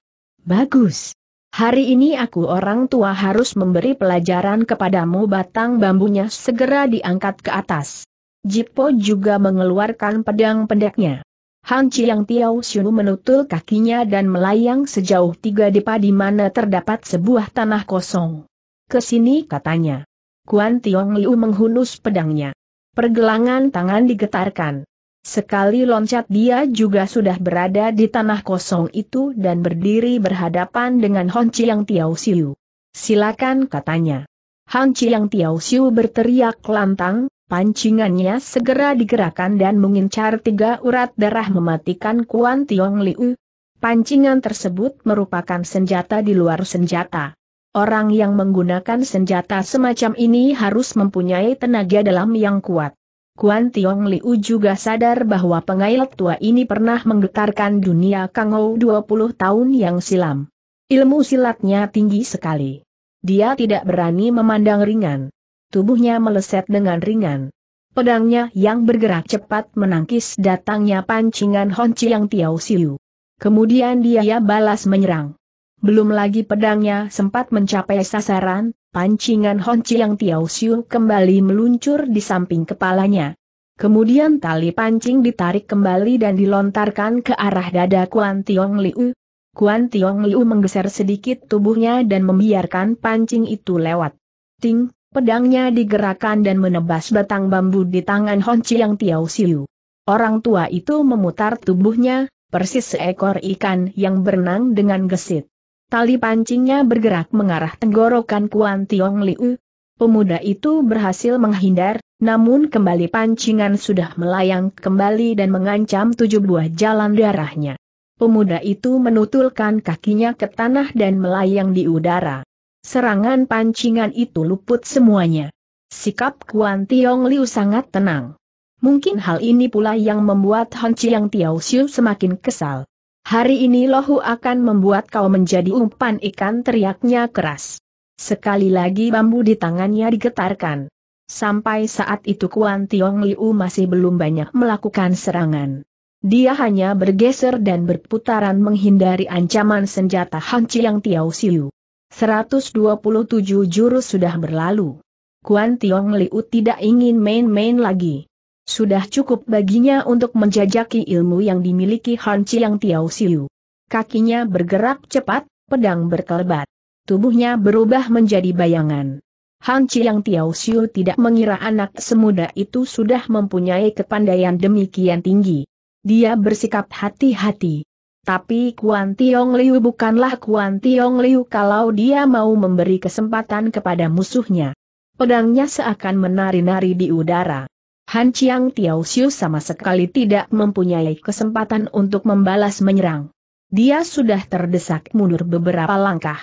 Bagus. Hari ini aku orang tua harus memberi pelajaran kepadamu batang bambunya segera diangkat ke atas. Jipo juga mengeluarkan pedang pendeknya. Han Chiang Tiao Xiu menutul kakinya dan melayang sejauh tiga depa di mana terdapat sebuah tanah kosong. Kesini katanya. Kuan Tiong Liu menghunus pedangnya. Pergelangan tangan digetarkan. Sekali loncat dia juga sudah berada di tanah kosong itu dan berdiri berhadapan dengan Hon Chiang Tiao Siu. Silakan katanya. Han Chiang Tiao Siu berteriak lantang, pancingannya segera digerakkan dan mengincar tiga urat darah mematikan Kuan Tiong Liu. Pancingan tersebut merupakan senjata di luar senjata. Orang yang menggunakan senjata semacam ini harus mempunyai tenaga dalam yang kuat. Kuan Tiong Liu juga sadar bahwa pengail tua ini pernah menggetarkan dunia Ou 20 tahun yang silam. Ilmu silatnya tinggi sekali. Dia tidak berani memandang ringan. Tubuhnya meleset dengan ringan. Pedangnya yang bergerak cepat menangkis datangnya pancingan Honci yang Tiao Siu. Kemudian dia balas menyerang. Belum lagi pedangnya sempat mencapai sasaran, pancingan Hon yang Tiao Siu kembali meluncur di samping kepalanya. Kemudian tali pancing ditarik kembali dan dilontarkan ke arah dada Kuan Tiong Liu. Kuan Tiong Liu menggeser sedikit tubuhnya dan membiarkan pancing itu lewat. Ting, pedangnya digerakkan dan menebas batang bambu di tangan Hon yang Tiao Siu. Orang tua itu memutar tubuhnya, persis seekor ikan yang berenang dengan gesit. Tali pancingnya bergerak mengarah tenggorokan Kuan Tiong Liu. Pemuda itu berhasil menghindar, namun kembali pancingan sudah melayang kembali dan mengancam tujuh buah jalan darahnya. Pemuda itu menutulkan kakinya ke tanah dan melayang di udara. Serangan pancingan itu luput semuanya. Sikap Kuan Tiong Liu sangat tenang. Mungkin hal ini pula yang membuat Han Chiang Tiao Xiu semakin kesal. Hari ini lohu akan membuat kau menjadi umpan ikan teriaknya keras. Sekali lagi bambu di tangannya digetarkan. Sampai saat itu Kuan Tiong Liu masih belum banyak melakukan serangan. Dia hanya bergeser dan berputaran menghindari ancaman senjata Han Chiang Tiao Siu. 127 jurus sudah berlalu. Kuan Tiong Liu tidak ingin main-main lagi. Sudah cukup baginya untuk menjajaki ilmu yang dimiliki Han Chiang Tiao Siu. Kakinya bergerak cepat, pedang berkelebat. Tubuhnya berubah menjadi bayangan. Han Chiang Tiao Siu tidak mengira anak semuda itu sudah mempunyai kepandaian demikian tinggi. Dia bersikap hati-hati. Tapi Kuan Tiong Liu bukanlah Kuan Tiong Liu kalau dia mau memberi kesempatan kepada musuhnya. Pedangnya seakan menari-nari di udara. Han Chiang Tiao Xiu sama sekali tidak mempunyai kesempatan untuk membalas menyerang. Dia sudah terdesak mundur beberapa langkah.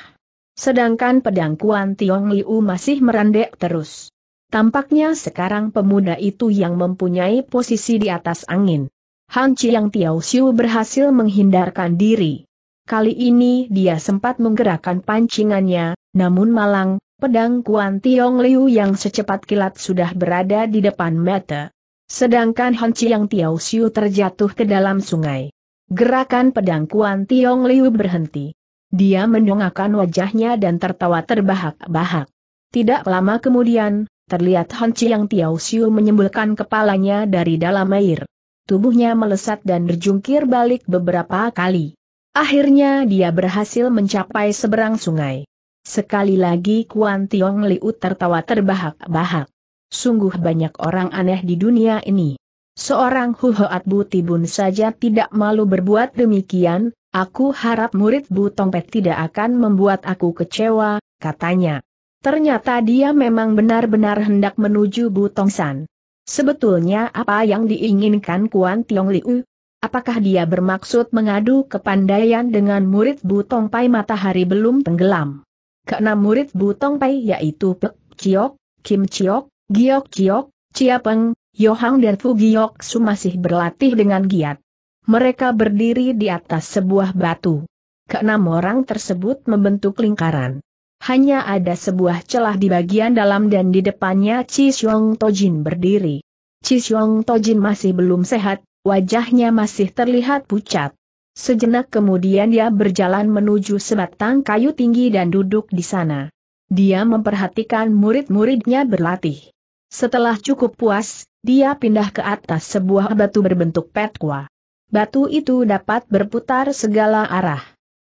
Sedangkan pedang Kuan Tiong Liu masih merendek terus. Tampaknya sekarang pemuda itu yang mempunyai posisi di atas angin. Han Chiang Tiao Xiu berhasil menghindarkan diri. Kali ini dia sempat menggerakkan pancingannya, namun malang, pedang Kuan Tiong Liu yang secepat kilat sudah berada di depan mata. Sedangkan Han Chiang Tiao Xiu terjatuh ke dalam sungai. Gerakan pedang Kuan Tiong Liu berhenti. Dia mendongakkan wajahnya dan tertawa terbahak-bahak. Tidak lama kemudian, terlihat Han Chiang Tiao Xiu menyembulkan kepalanya dari dalam air. Tubuhnya melesat dan berjungkir balik beberapa kali. Akhirnya dia berhasil mencapai seberang sungai. Sekali lagi Kuan Tiong Liu tertawa terbahak-bahak. Sungguh banyak orang aneh di dunia ini. Seorang Huhoat Buti Bun saja tidak malu berbuat demikian, aku harap murid Bu Tongpet tidak akan membuat aku kecewa, katanya. Ternyata dia memang benar-benar hendak menuju Bu Tongsan. Sebetulnya apa yang diinginkan Kuan Tiong Liu? Apakah dia bermaksud mengadu kepandaian dengan murid Bu Tongpai matahari belum tenggelam? Keenam murid Butong Pai yaitu Pek Chiok, Kim Chiok, Giok Chiok, Chia Peng, Yohang dan Fu Giok Su masih berlatih dengan giat. Mereka berdiri di atas sebuah batu. Keenam orang tersebut membentuk lingkaran. Hanya ada sebuah celah di bagian dalam dan di depannya Chi Xiong Tojin berdiri. Chi Xiong Tojin masih belum sehat, wajahnya masih terlihat pucat. Sejenak kemudian dia berjalan menuju sebatang kayu tinggi dan duduk di sana. Dia memperhatikan murid-muridnya berlatih. Setelah cukup puas, dia pindah ke atas sebuah batu berbentuk petua. Batu itu dapat berputar segala arah.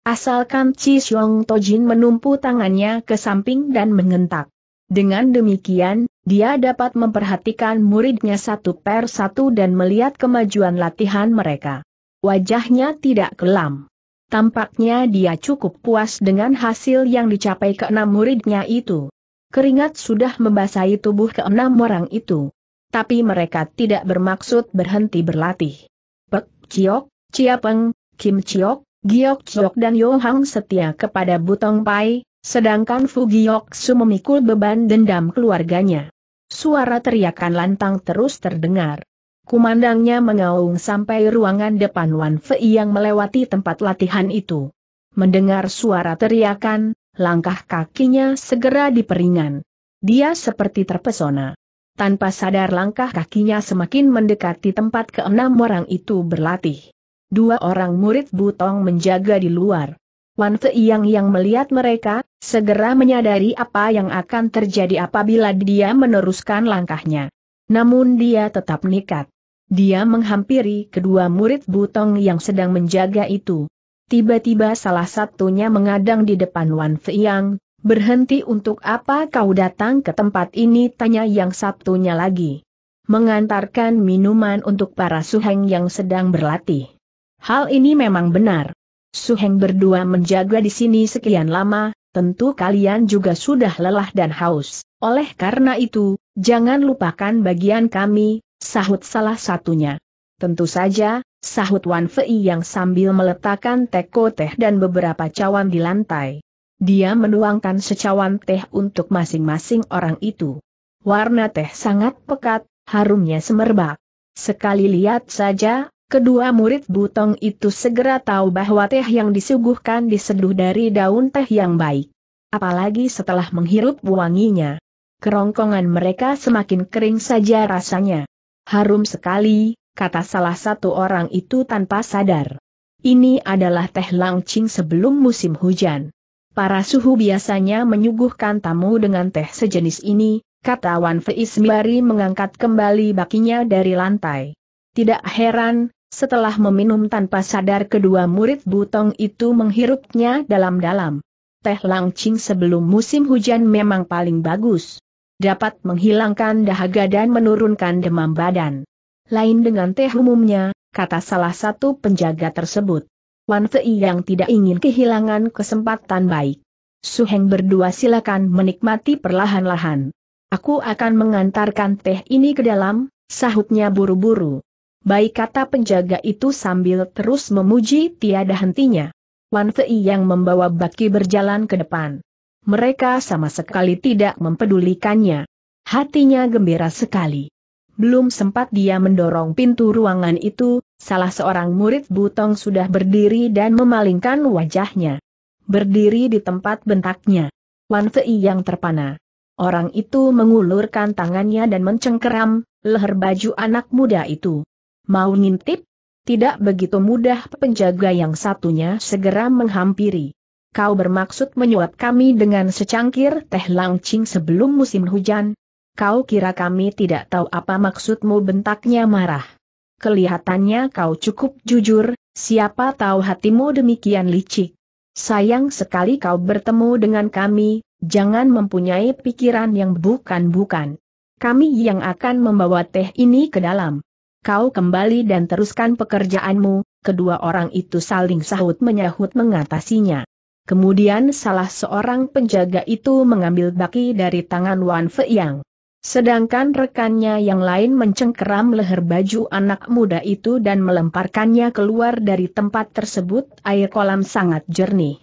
Asalkan Chi Xiong Tojin menumpu tangannya ke samping dan mengentak. Dengan demikian, dia dapat memperhatikan muridnya satu per satu dan melihat kemajuan latihan mereka. Wajahnya tidak kelam. Tampaknya dia cukup puas dengan hasil yang dicapai ke enam muridnya itu. Keringat sudah membasahi tubuh keenam orang itu. Tapi mereka tidak bermaksud berhenti berlatih. Pek Ciok, Chia Peng, Kim Ciok, Giok Ciok dan Yohang setia kepada Butong Pai, sedangkan Fu Giok Su memikul beban dendam keluarganya. Suara teriakan lantang terus terdengar. Kumandangnya mengaung sampai ruangan depan Wan Fei yang melewati tempat latihan itu. Mendengar suara teriakan, langkah kakinya segera diperingan. Dia seperti terpesona. Tanpa sadar langkah kakinya semakin mendekati tempat keenam orang itu berlatih. Dua orang murid Butong menjaga di luar. Wan Fei yang yang melihat mereka, segera menyadari apa yang akan terjadi apabila dia meneruskan langkahnya. Namun dia tetap nikat. Dia menghampiri kedua murid Butong yang sedang menjaga itu. Tiba-tiba salah satunya mengadang di depan Wan Feiyang, berhenti untuk apa kau datang ke tempat ini tanya yang satunya lagi. Mengantarkan minuman untuk para suheng yang sedang berlatih. Hal ini memang benar. Suheng berdua menjaga di sini sekian lama, tentu kalian juga sudah lelah dan haus. Oleh karena itu, jangan lupakan bagian kami, Sahut salah satunya. Tentu saja, sahut Wan Fei yang sambil meletakkan teko teh dan beberapa cawan di lantai. Dia menuangkan secawan teh untuk masing-masing orang itu. Warna teh sangat pekat, harumnya semerbak. Sekali lihat saja, kedua murid butong itu segera tahu bahwa teh yang disuguhkan diseduh dari daun teh yang baik. Apalagi setelah menghirup wanginya. Kerongkongan mereka semakin kering saja rasanya. Harum sekali, kata salah satu orang itu tanpa sadar. Ini adalah teh langcing sebelum musim hujan. Para suhu biasanya menyuguhkan tamu dengan teh sejenis ini, kata Wan Feismari mengangkat kembali bakinya dari lantai. Tidak heran, setelah meminum tanpa sadar kedua murid butong itu menghirupnya dalam-dalam. Teh langcing sebelum musim hujan memang paling bagus dapat menghilangkan dahaga dan menurunkan demam badan. Lain dengan teh umumnya, kata salah satu penjaga tersebut. Wan Fei yang tidak ingin kehilangan kesempatan baik. Suheng berdua silakan menikmati perlahan-lahan. Aku akan mengantarkan teh ini ke dalam, sahutnya buru-buru. Baik kata penjaga itu sambil terus memuji tiada hentinya. Wan Fei yang membawa baki berjalan ke depan mereka sama sekali tidak mempedulikannya. Hatinya gembira sekali. Belum sempat dia mendorong pintu ruangan itu, salah seorang murid Butong sudah berdiri dan memalingkan wajahnya. Berdiri di tempat bentaknya. Wan Fei yang terpana. Orang itu mengulurkan tangannya dan mencengkeram, leher baju anak muda itu. Mau ngintip? Tidak begitu mudah penjaga yang satunya segera menghampiri kau bermaksud menyuap kami dengan secangkir teh langcing sebelum musim hujan? Kau kira kami tidak tahu apa maksudmu bentaknya marah. Kelihatannya kau cukup jujur, siapa tahu hatimu demikian licik. Sayang sekali kau bertemu dengan kami, jangan mempunyai pikiran yang bukan-bukan. Kami yang akan membawa teh ini ke dalam. Kau kembali dan teruskan pekerjaanmu, kedua orang itu saling sahut menyahut mengatasinya. Kemudian salah seorang penjaga itu mengambil baki dari tangan Wan yang, Sedangkan rekannya yang lain mencengkeram leher baju anak muda itu dan melemparkannya keluar dari tempat tersebut, air kolam sangat jernih.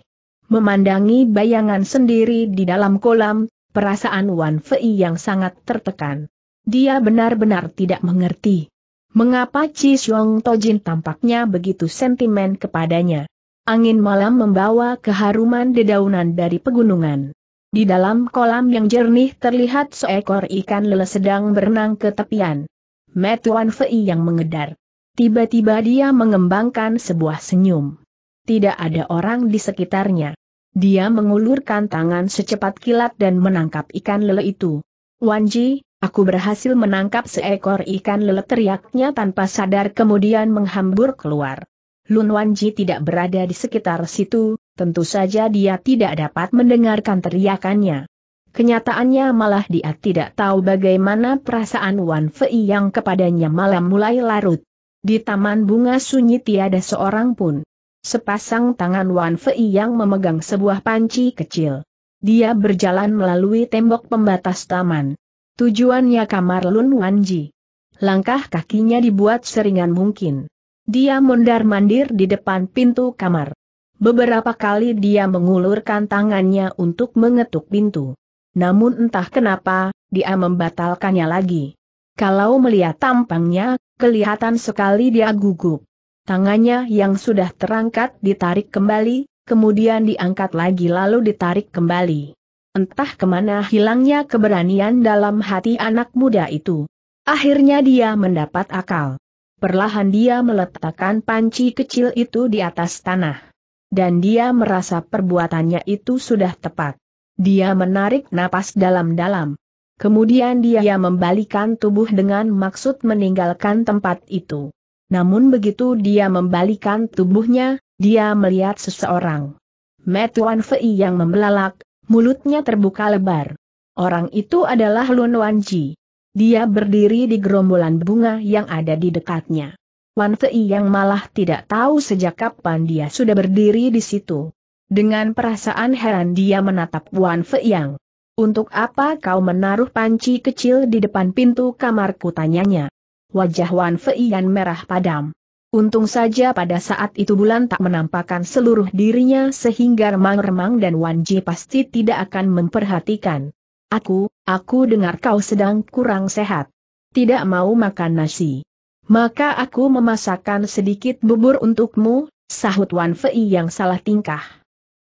Memandangi bayangan sendiri di dalam kolam, perasaan Wan Fei yang sangat tertekan. Dia benar-benar tidak mengerti. Mengapa Chi Xiong Tojin tampaknya begitu sentimen kepadanya. Angin malam membawa keharuman dedaunan dari pegunungan. Di dalam kolam yang jernih terlihat seekor ikan lele sedang berenang ke tepian. Metuan Fei yang mengedar. Tiba-tiba dia mengembangkan sebuah senyum. Tidak ada orang di sekitarnya. Dia mengulurkan tangan secepat kilat dan menangkap ikan lele itu. Wanji, aku berhasil menangkap seekor ikan lele teriaknya tanpa sadar kemudian menghambur keluar. Lun Wanji tidak berada di sekitar situ, tentu saja dia tidak dapat mendengarkan teriakannya. Kenyataannya malah dia tidak tahu bagaimana perasaan Wan Fei yang kepadanya malam mulai larut. Di taman bunga sunyi tiada seorang pun. Sepasang tangan Wan Fei yang memegang sebuah panci kecil. Dia berjalan melalui tembok pembatas taman. Tujuannya kamar Lun Wanji. Langkah kakinya dibuat seringan mungkin. Dia mondar-mandir di depan pintu kamar. Beberapa kali dia mengulurkan tangannya untuk mengetuk pintu. Namun entah kenapa, dia membatalkannya lagi. Kalau melihat tampangnya, kelihatan sekali dia gugup. Tangannya yang sudah terangkat ditarik kembali, kemudian diangkat lagi lalu ditarik kembali. Entah kemana hilangnya keberanian dalam hati anak muda itu. Akhirnya dia mendapat akal. Perlahan dia meletakkan panci kecil itu di atas tanah. Dan dia merasa perbuatannya itu sudah tepat. Dia menarik napas dalam-dalam. Kemudian dia membalikan tubuh dengan maksud meninggalkan tempat itu. Namun begitu dia membalikan tubuhnya, dia melihat seseorang. Metuan Fei yang membelalak, mulutnya terbuka lebar. Orang itu adalah Lun Wanji. Dia berdiri di gerombolan bunga yang ada di dekatnya. Wan Fei yang malah tidak tahu sejak kapan dia sudah berdiri di situ. Dengan perasaan heran dia menatap Wan Fei yang. Untuk apa kau menaruh panci kecil di depan pintu kamarku tanyanya. Wajah Wan Fei yang merah padam. Untung saja pada saat itu bulan tak menampakkan seluruh dirinya sehingga remang-remang dan Wan Ji pasti tidak akan memperhatikan. Aku, aku dengar kau sedang kurang sehat. Tidak mau makan nasi. Maka aku memasakkan sedikit bubur untukmu, sahut Wan Fei yang salah tingkah.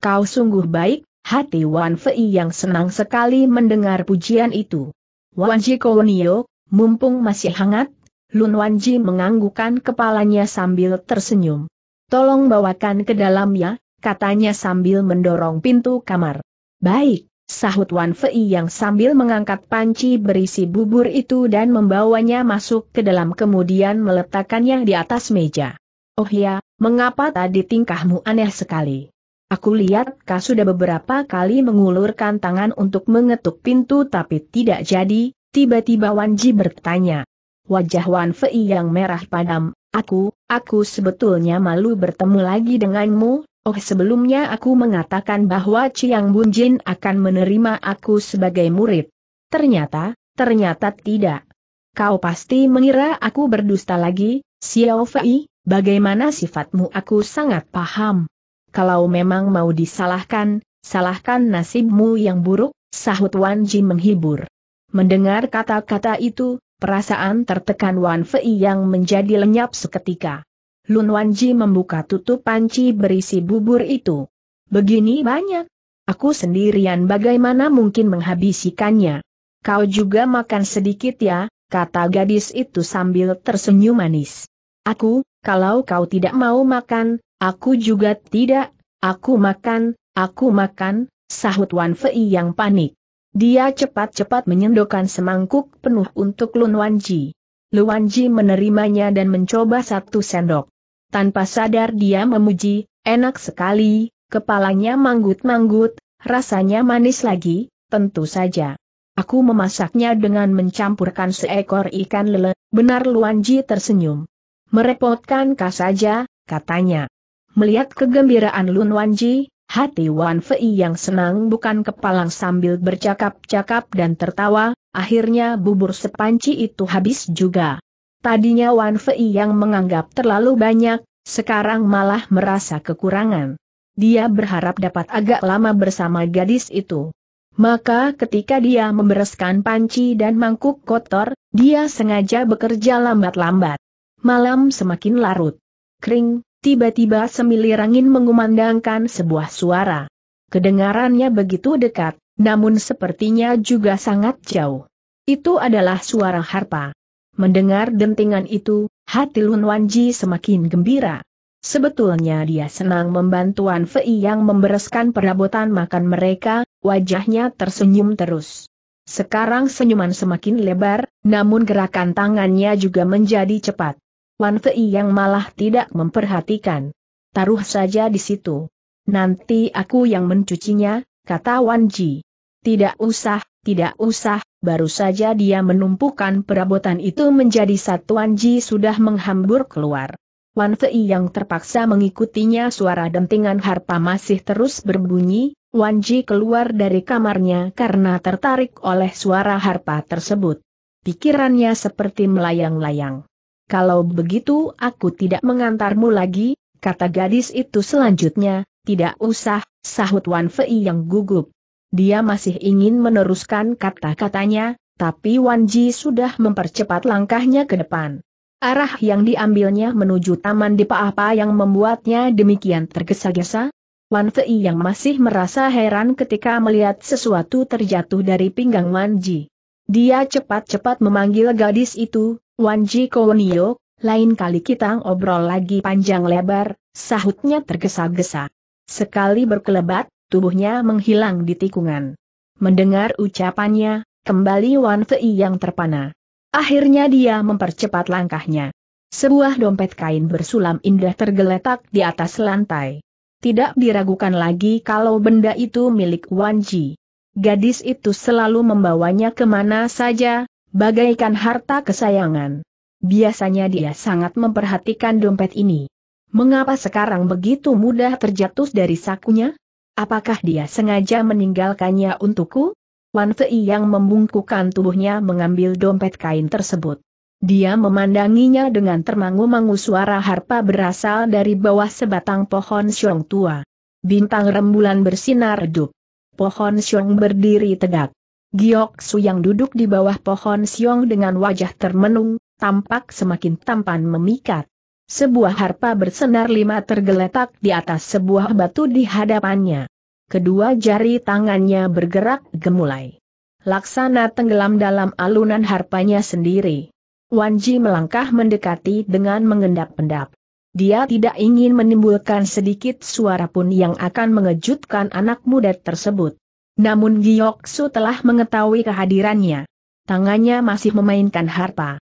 Kau sungguh baik, hati Wan Fei yang senang sekali mendengar pujian itu. Wan Ji Jikonio, mumpung masih hangat, Lun Wan Ji menganggukan kepalanya sambil tersenyum. Tolong bawakan ke dalam ya, katanya sambil mendorong pintu kamar. Baik sahut Wan Fei yang sambil mengangkat panci berisi bubur itu dan membawanya masuk ke dalam kemudian meletakkannya di atas meja. Oh ya, mengapa tadi tingkahmu aneh sekali? Aku lihat kau sudah beberapa kali mengulurkan tangan untuk mengetuk pintu tapi tidak jadi, tiba-tiba Wan Ji bertanya. Wajah Wan Fei yang merah padam, aku, aku sebetulnya malu bertemu lagi denganmu, Oh sebelumnya aku mengatakan bahwa Chiang Bun Jin akan menerima aku sebagai murid. Ternyata, ternyata tidak. Kau pasti mengira aku berdusta lagi, Xiao Fei, bagaimana sifatmu aku sangat paham. Kalau memang mau disalahkan, salahkan nasibmu yang buruk, sahut Wan Ji menghibur. Mendengar kata-kata itu, perasaan tertekan Wan Fei yang menjadi lenyap seketika. Lun Wanji membuka tutup panci berisi bubur itu. Begini banyak. Aku sendirian bagaimana mungkin menghabisikannya. Kau juga makan sedikit ya, kata gadis itu sambil tersenyum manis. Aku, kalau kau tidak mau makan, aku juga tidak, aku makan, aku makan, sahut Wan Fei yang panik. Dia cepat-cepat menyendokkan semangkuk penuh untuk Lun Wanji. Wanji menerimanya dan mencoba satu sendok. Tanpa sadar dia memuji, enak sekali, kepalanya manggut-manggut, rasanya manis lagi, tentu saja. Aku memasaknya dengan mencampurkan seekor ikan lele, benar Luanji tersenyum. Merepotkan kah saja, katanya. Melihat kegembiraan Lun Wanji, hati Wan Fei yang senang bukan kepalang sambil bercakap-cakap dan tertawa, akhirnya bubur sepanci itu habis juga. Tadinya Wan Fei yang menganggap terlalu banyak, sekarang malah merasa kekurangan. Dia berharap dapat agak lama bersama gadis itu. Maka ketika dia membereskan panci dan mangkuk kotor, dia sengaja bekerja lambat-lambat. Malam semakin larut. Kring, tiba-tiba semilir angin mengumandangkan sebuah suara. Kedengarannya begitu dekat, namun sepertinya juga sangat jauh. Itu adalah suara harpa. Mendengar dentingan itu, hati Lun Wanji semakin gembira. Sebetulnya dia senang membantu Wan Fei yang membereskan perabotan makan mereka, wajahnya tersenyum terus. Sekarang senyuman semakin lebar, namun gerakan tangannya juga menjadi cepat. Wan Fei yang malah tidak memperhatikan. Taruh saja di situ. Nanti aku yang mencucinya, kata Wan Ji. Tidak usah, tidak usah, baru saja dia menumpukan perabotan itu menjadi satuan Ji sudah menghambur keluar. Wan Fei yang terpaksa mengikutinya suara dentingan harpa masih terus berbunyi, Wan Ji keluar dari kamarnya karena tertarik oleh suara harpa tersebut. Pikirannya seperti melayang-layang. Kalau begitu aku tidak mengantarmu lagi, kata gadis itu selanjutnya, tidak usah, sahut Wan Fei yang gugup. Dia masih ingin meneruskan kata-katanya, tapi Wan Ji sudah mempercepat langkahnya ke depan. Arah yang diambilnya menuju taman di apa yang membuatnya demikian tergesa-gesa? Wan Fei yang masih merasa heran ketika melihat sesuatu terjatuh dari pinggang Wan Ji. Dia cepat-cepat memanggil gadis itu, Wan Ji Kowonio, lain kali kita ngobrol lagi panjang lebar, sahutnya tergesa-gesa. Sekali berkelebat, tubuhnya menghilang di tikungan. Mendengar ucapannya, kembali Wan Fei yang terpana. Akhirnya dia mempercepat langkahnya. Sebuah dompet kain bersulam indah tergeletak di atas lantai. Tidak diragukan lagi kalau benda itu milik Wan Ji. Gadis itu selalu membawanya kemana saja, bagaikan harta kesayangan. Biasanya dia sangat memperhatikan dompet ini. Mengapa sekarang begitu mudah terjatuh dari sakunya? Apakah dia sengaja meninggalkannya untukku? Wan Fei yang membungkukan tubuhnya mengambil dompet kain tersebut. Dia memandanginya dengan termangu-mangu suara harpa berasal dari bawah sebatang pohon siong tua. Bintang rembulan bersinar redup. Pohon siong berdiri tegak. Giok Su yang duduk di bawah pohon siong dengan wajah termenung, tampak semakin tampan memikat sebuah harpa bersenar lima tergeletak di atas sebuah batu di hadapannya. Kedua jari tangannya bergerak gemulai. Laksana tenggelam dalam alunan harpanya sendiri. Wanji melangkah mendekati dengan mengendap-endap. Dia tidak ingin menimbulkan sedikit suara pun yang akan mengejutkan anak muda tersebut. Namun Giyoksu telah mengetahui kehadirannya. Tangannya masih memainkan harpa.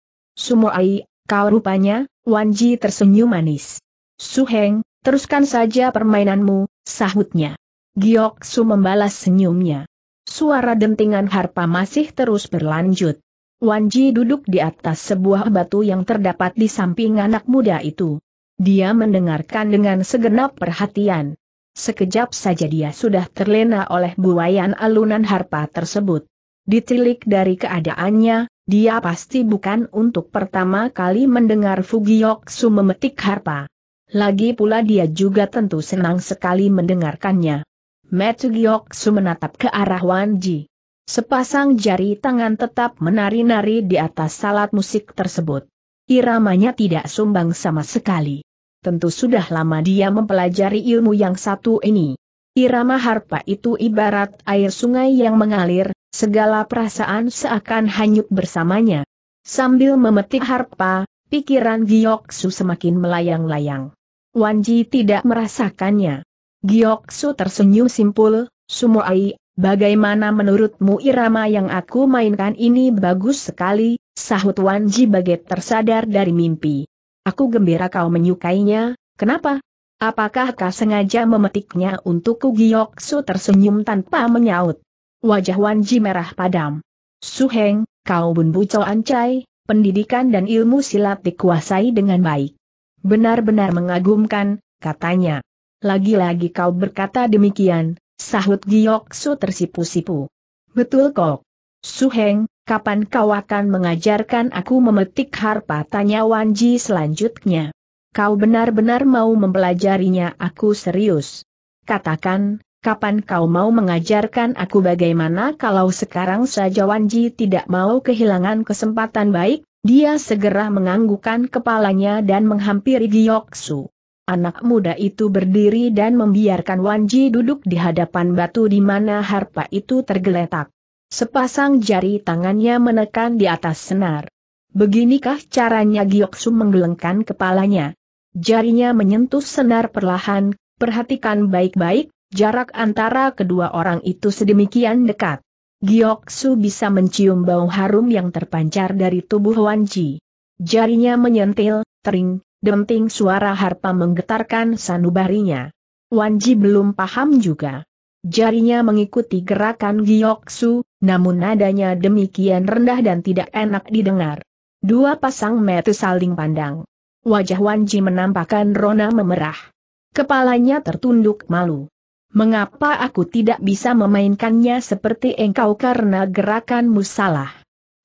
Ai, kau rupanya, Wan Ji tersenyum manis. Su Heng, teruskan saja permainanmu, sahutnya. Giok Su membalas senyumnya. Suara dentingan harpa masih terus berlanjut. Wan Ji duduk di atas sebuah batu yang terdapat di samping anak muda itu. Dia mendengarkan dengan segenap perhatian. Sekejap saja dia sudah terlena oleh buayan alunan harpa tersebut. Ditilik dari keadaannya, dia pasti bukan untuk pertama kali mendengar Fugiyoksu memetik harpa. Lagi pula dia juga tentu senang sekali mendengarkannya. Metsugiyoksu menatap ke arah Wanji. Sepasang jari tangan tetap menari-nari di atas salat musik tersebut. Iramanya tidak sumbang sama sekali. Tentu sudah lama dia mempelajari ilmu yang satu ini. Irama harpa itu ibarat air sungai yang mengalir, Segala perasaan seakan hanyut bersamanya. Sambil memetik harpa, pikiran Gioksu semakin melayang-layang. Wanji tidak merasakannya. Gioksu tersenyum simpul, Sumoai, bagaimana menurutmu irama yang aku mainkan ini bagus sekali, sahut Wanji bagai tersadar dari mimpi. Aku gembira kau menyukainya, kenapa? Apakah kau sengaja memetiknya untukku Gioksu tersenyum tanpa menyaut? Wajah Wan Ji merah padam. Suheng, kau bun buco ancai, pendidikan dan ilmu silat dikuasai dengan baik. Benar-benar mengagumkan, katanya. Lagi-lagi kau berkata demikian, sahut Su tersipu-sipu. Betul kok. Suheng, kapan kau akan mengajarkan aku memetik harpa tanya Wan Ji selanjutnya. Kau benar-benar mau mempelajarinya aku serius. Katakan, kapan kau mau mengajarkan aku bagaimana kalau sekarang saja Wanji tidak mau kehilangan kesempatan baik, dia segera menganggukkan kepalanya dan menghampiri Gioksu. Anak muda itu berdiri dan membiarkan Wanji duduk di hadapan batu di mana harpa itu tergeletak. Sepasang jari tangannya menekan di atas senar. Beginikah caranya Gioksu menggelengkan kepalanya. Jarinya menyentuh senar perlahan, perhatikan baik-baik, Jarak antara kedua orang itu sedemikian dekat. Gioksu bisa mencium bau harum yang terpancar dari tubuh Wanji. Jarinya menyentil, tering, denting suara harpa menggetarkan sanubarinya. Wanji belum paham juga. Jarinya mengikuti gerakan Gioksu, namun nadanya demikian rendah dan tidak enak didengar. Dua pasang mata saling pandang. Wajah Wanji menampakkan rona memerah. Kepalanya tertunduk malu. Mengapa aku tidak bisa memainkannya seperti engkau karena gerakanmu salah?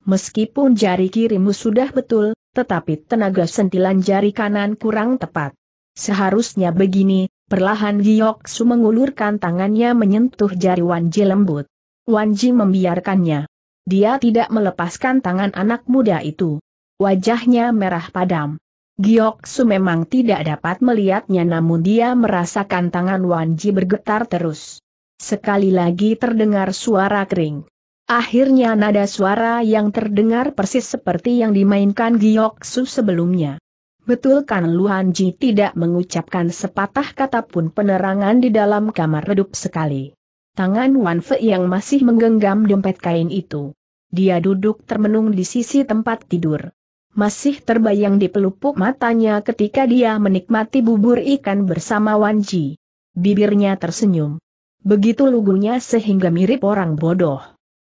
Meskipun jari kirimu sudah betul, tetapi tenaga sentilan jari kanan kurang tepat. Seharusnya begini, perlahan Su mengulurkan tangannya menyentuh jari Wanji lembut. Wanji membiarkannya. Dia tidak melepaskan tangan anak muda itu. Wajahnya merah padam. Su memang tidak dapat melihatnya namun dia merasakan tangan Wanji bergetar terus. Sekali lagi terdengar suara kering. Akhirnya nada suara yang terdengar persis seperti yang dimainkan Su sebelumnya. Betulkan Luanji tidak mengucapkan sepatah kata pun penerangan di dalam kamar redup sekali. Tangan Wan Fe yang masih menggenggam dompet kain itu. Dia duduk termenung di sisi tempat tidur masih terbayang di pelupuk matanya ketika dia menikmati bubur ikan bersama Wanji. Bibirnya tersenyum. Begitu lugunya sehingga mirip orang bodoh.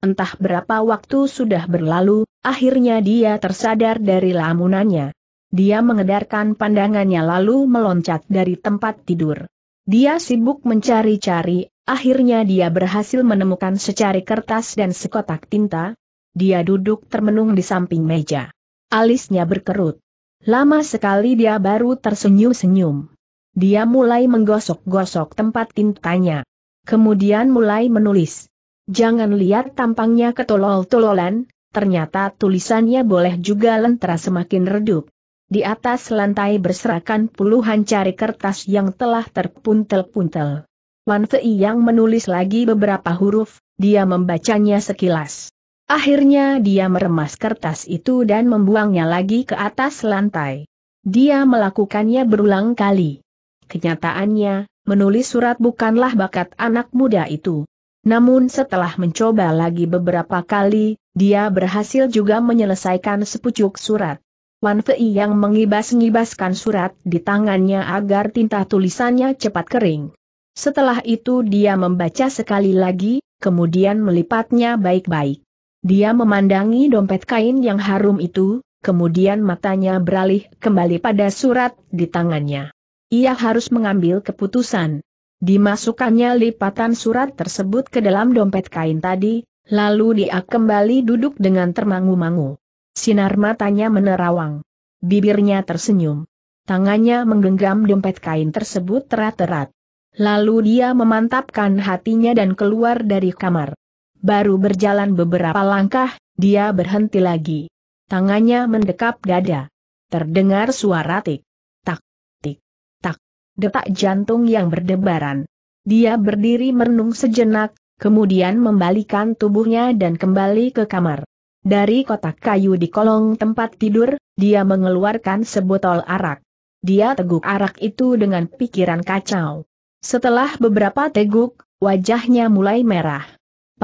Entah berapa waktu sudah berlalu, akhirnya dia tersadar dari lamunannya. Dia mengedarkan pandangannya lalu meloncat dari tempat tidur. Dia sibuk mencari-cari, akhirnya dia berhasil menemukan secari kertas dan sekotak tinta. Dia duduk termenung di samping meja. Alisnya berkerut. Lama sekali dia baru tersenyum-senyum. Dia mulai menggosok-gosok tempat tintanya. Kemudian mulai menulis. Jangan lihat tampangnya ketolol-tololan, ternyata tulisannya boleh juga lentera semakin redup. Di atas lantai berserakan puluhan cari kertas yang telah terpuntel-puntel. Wanfei yang menulis lagi beberapa huruf, dia membacanya sekilas. Akhirnya dia meremas kertas itu dan membuangnya lagi ke atas lantai. Dia melakukannya berulang kali. Kenyataannya, menulis surat bukanlah bakat anak muda itu. Namun setelah mencoba lagi beberapa kali, dia berhasil juga menyelesaikan sepucuk surat. Wan Fei yang mengibas-ngibaskan surat di tangannya agar tinta tulisannya cepat kering. Setelah itu dia membaca sekali lagi, kemudian melipatnya baik-baik. Dia memandangi dompet kain yang harum itu, kemudian matanya beralih kembali pada surat di tangannya. Ia harus mengambil keputusan. Dimasukkannya lipatan surat tersebut ke dalam dompet kain tadi, lalu dia kembali duduk dengan termangu-mangu. Sinar matanya menerawang. Bibirnya tersenyum. Tangannya menggenggam dompet kain tersebut terat-terat. Lalu dia memantapkan hatinya dan keluar dari kamar baru berjalan beberapa langkah, dia berhenti lagi. Tangannya mendekap dada. Terdengar suara tik, tak, tik, tak, detak jantung yang berdebaran. Dia berdiri merenung sejenak, kemudian membalikan tubuhnya dan kembali ke kamar. Dari kotak kayu di kolong tempat tidur, dia mengeluarkan sebotol arak. Dia teguk arak itu dengan pikiran kacau. Setelah beberapa teguk, wajahnya mulai merah.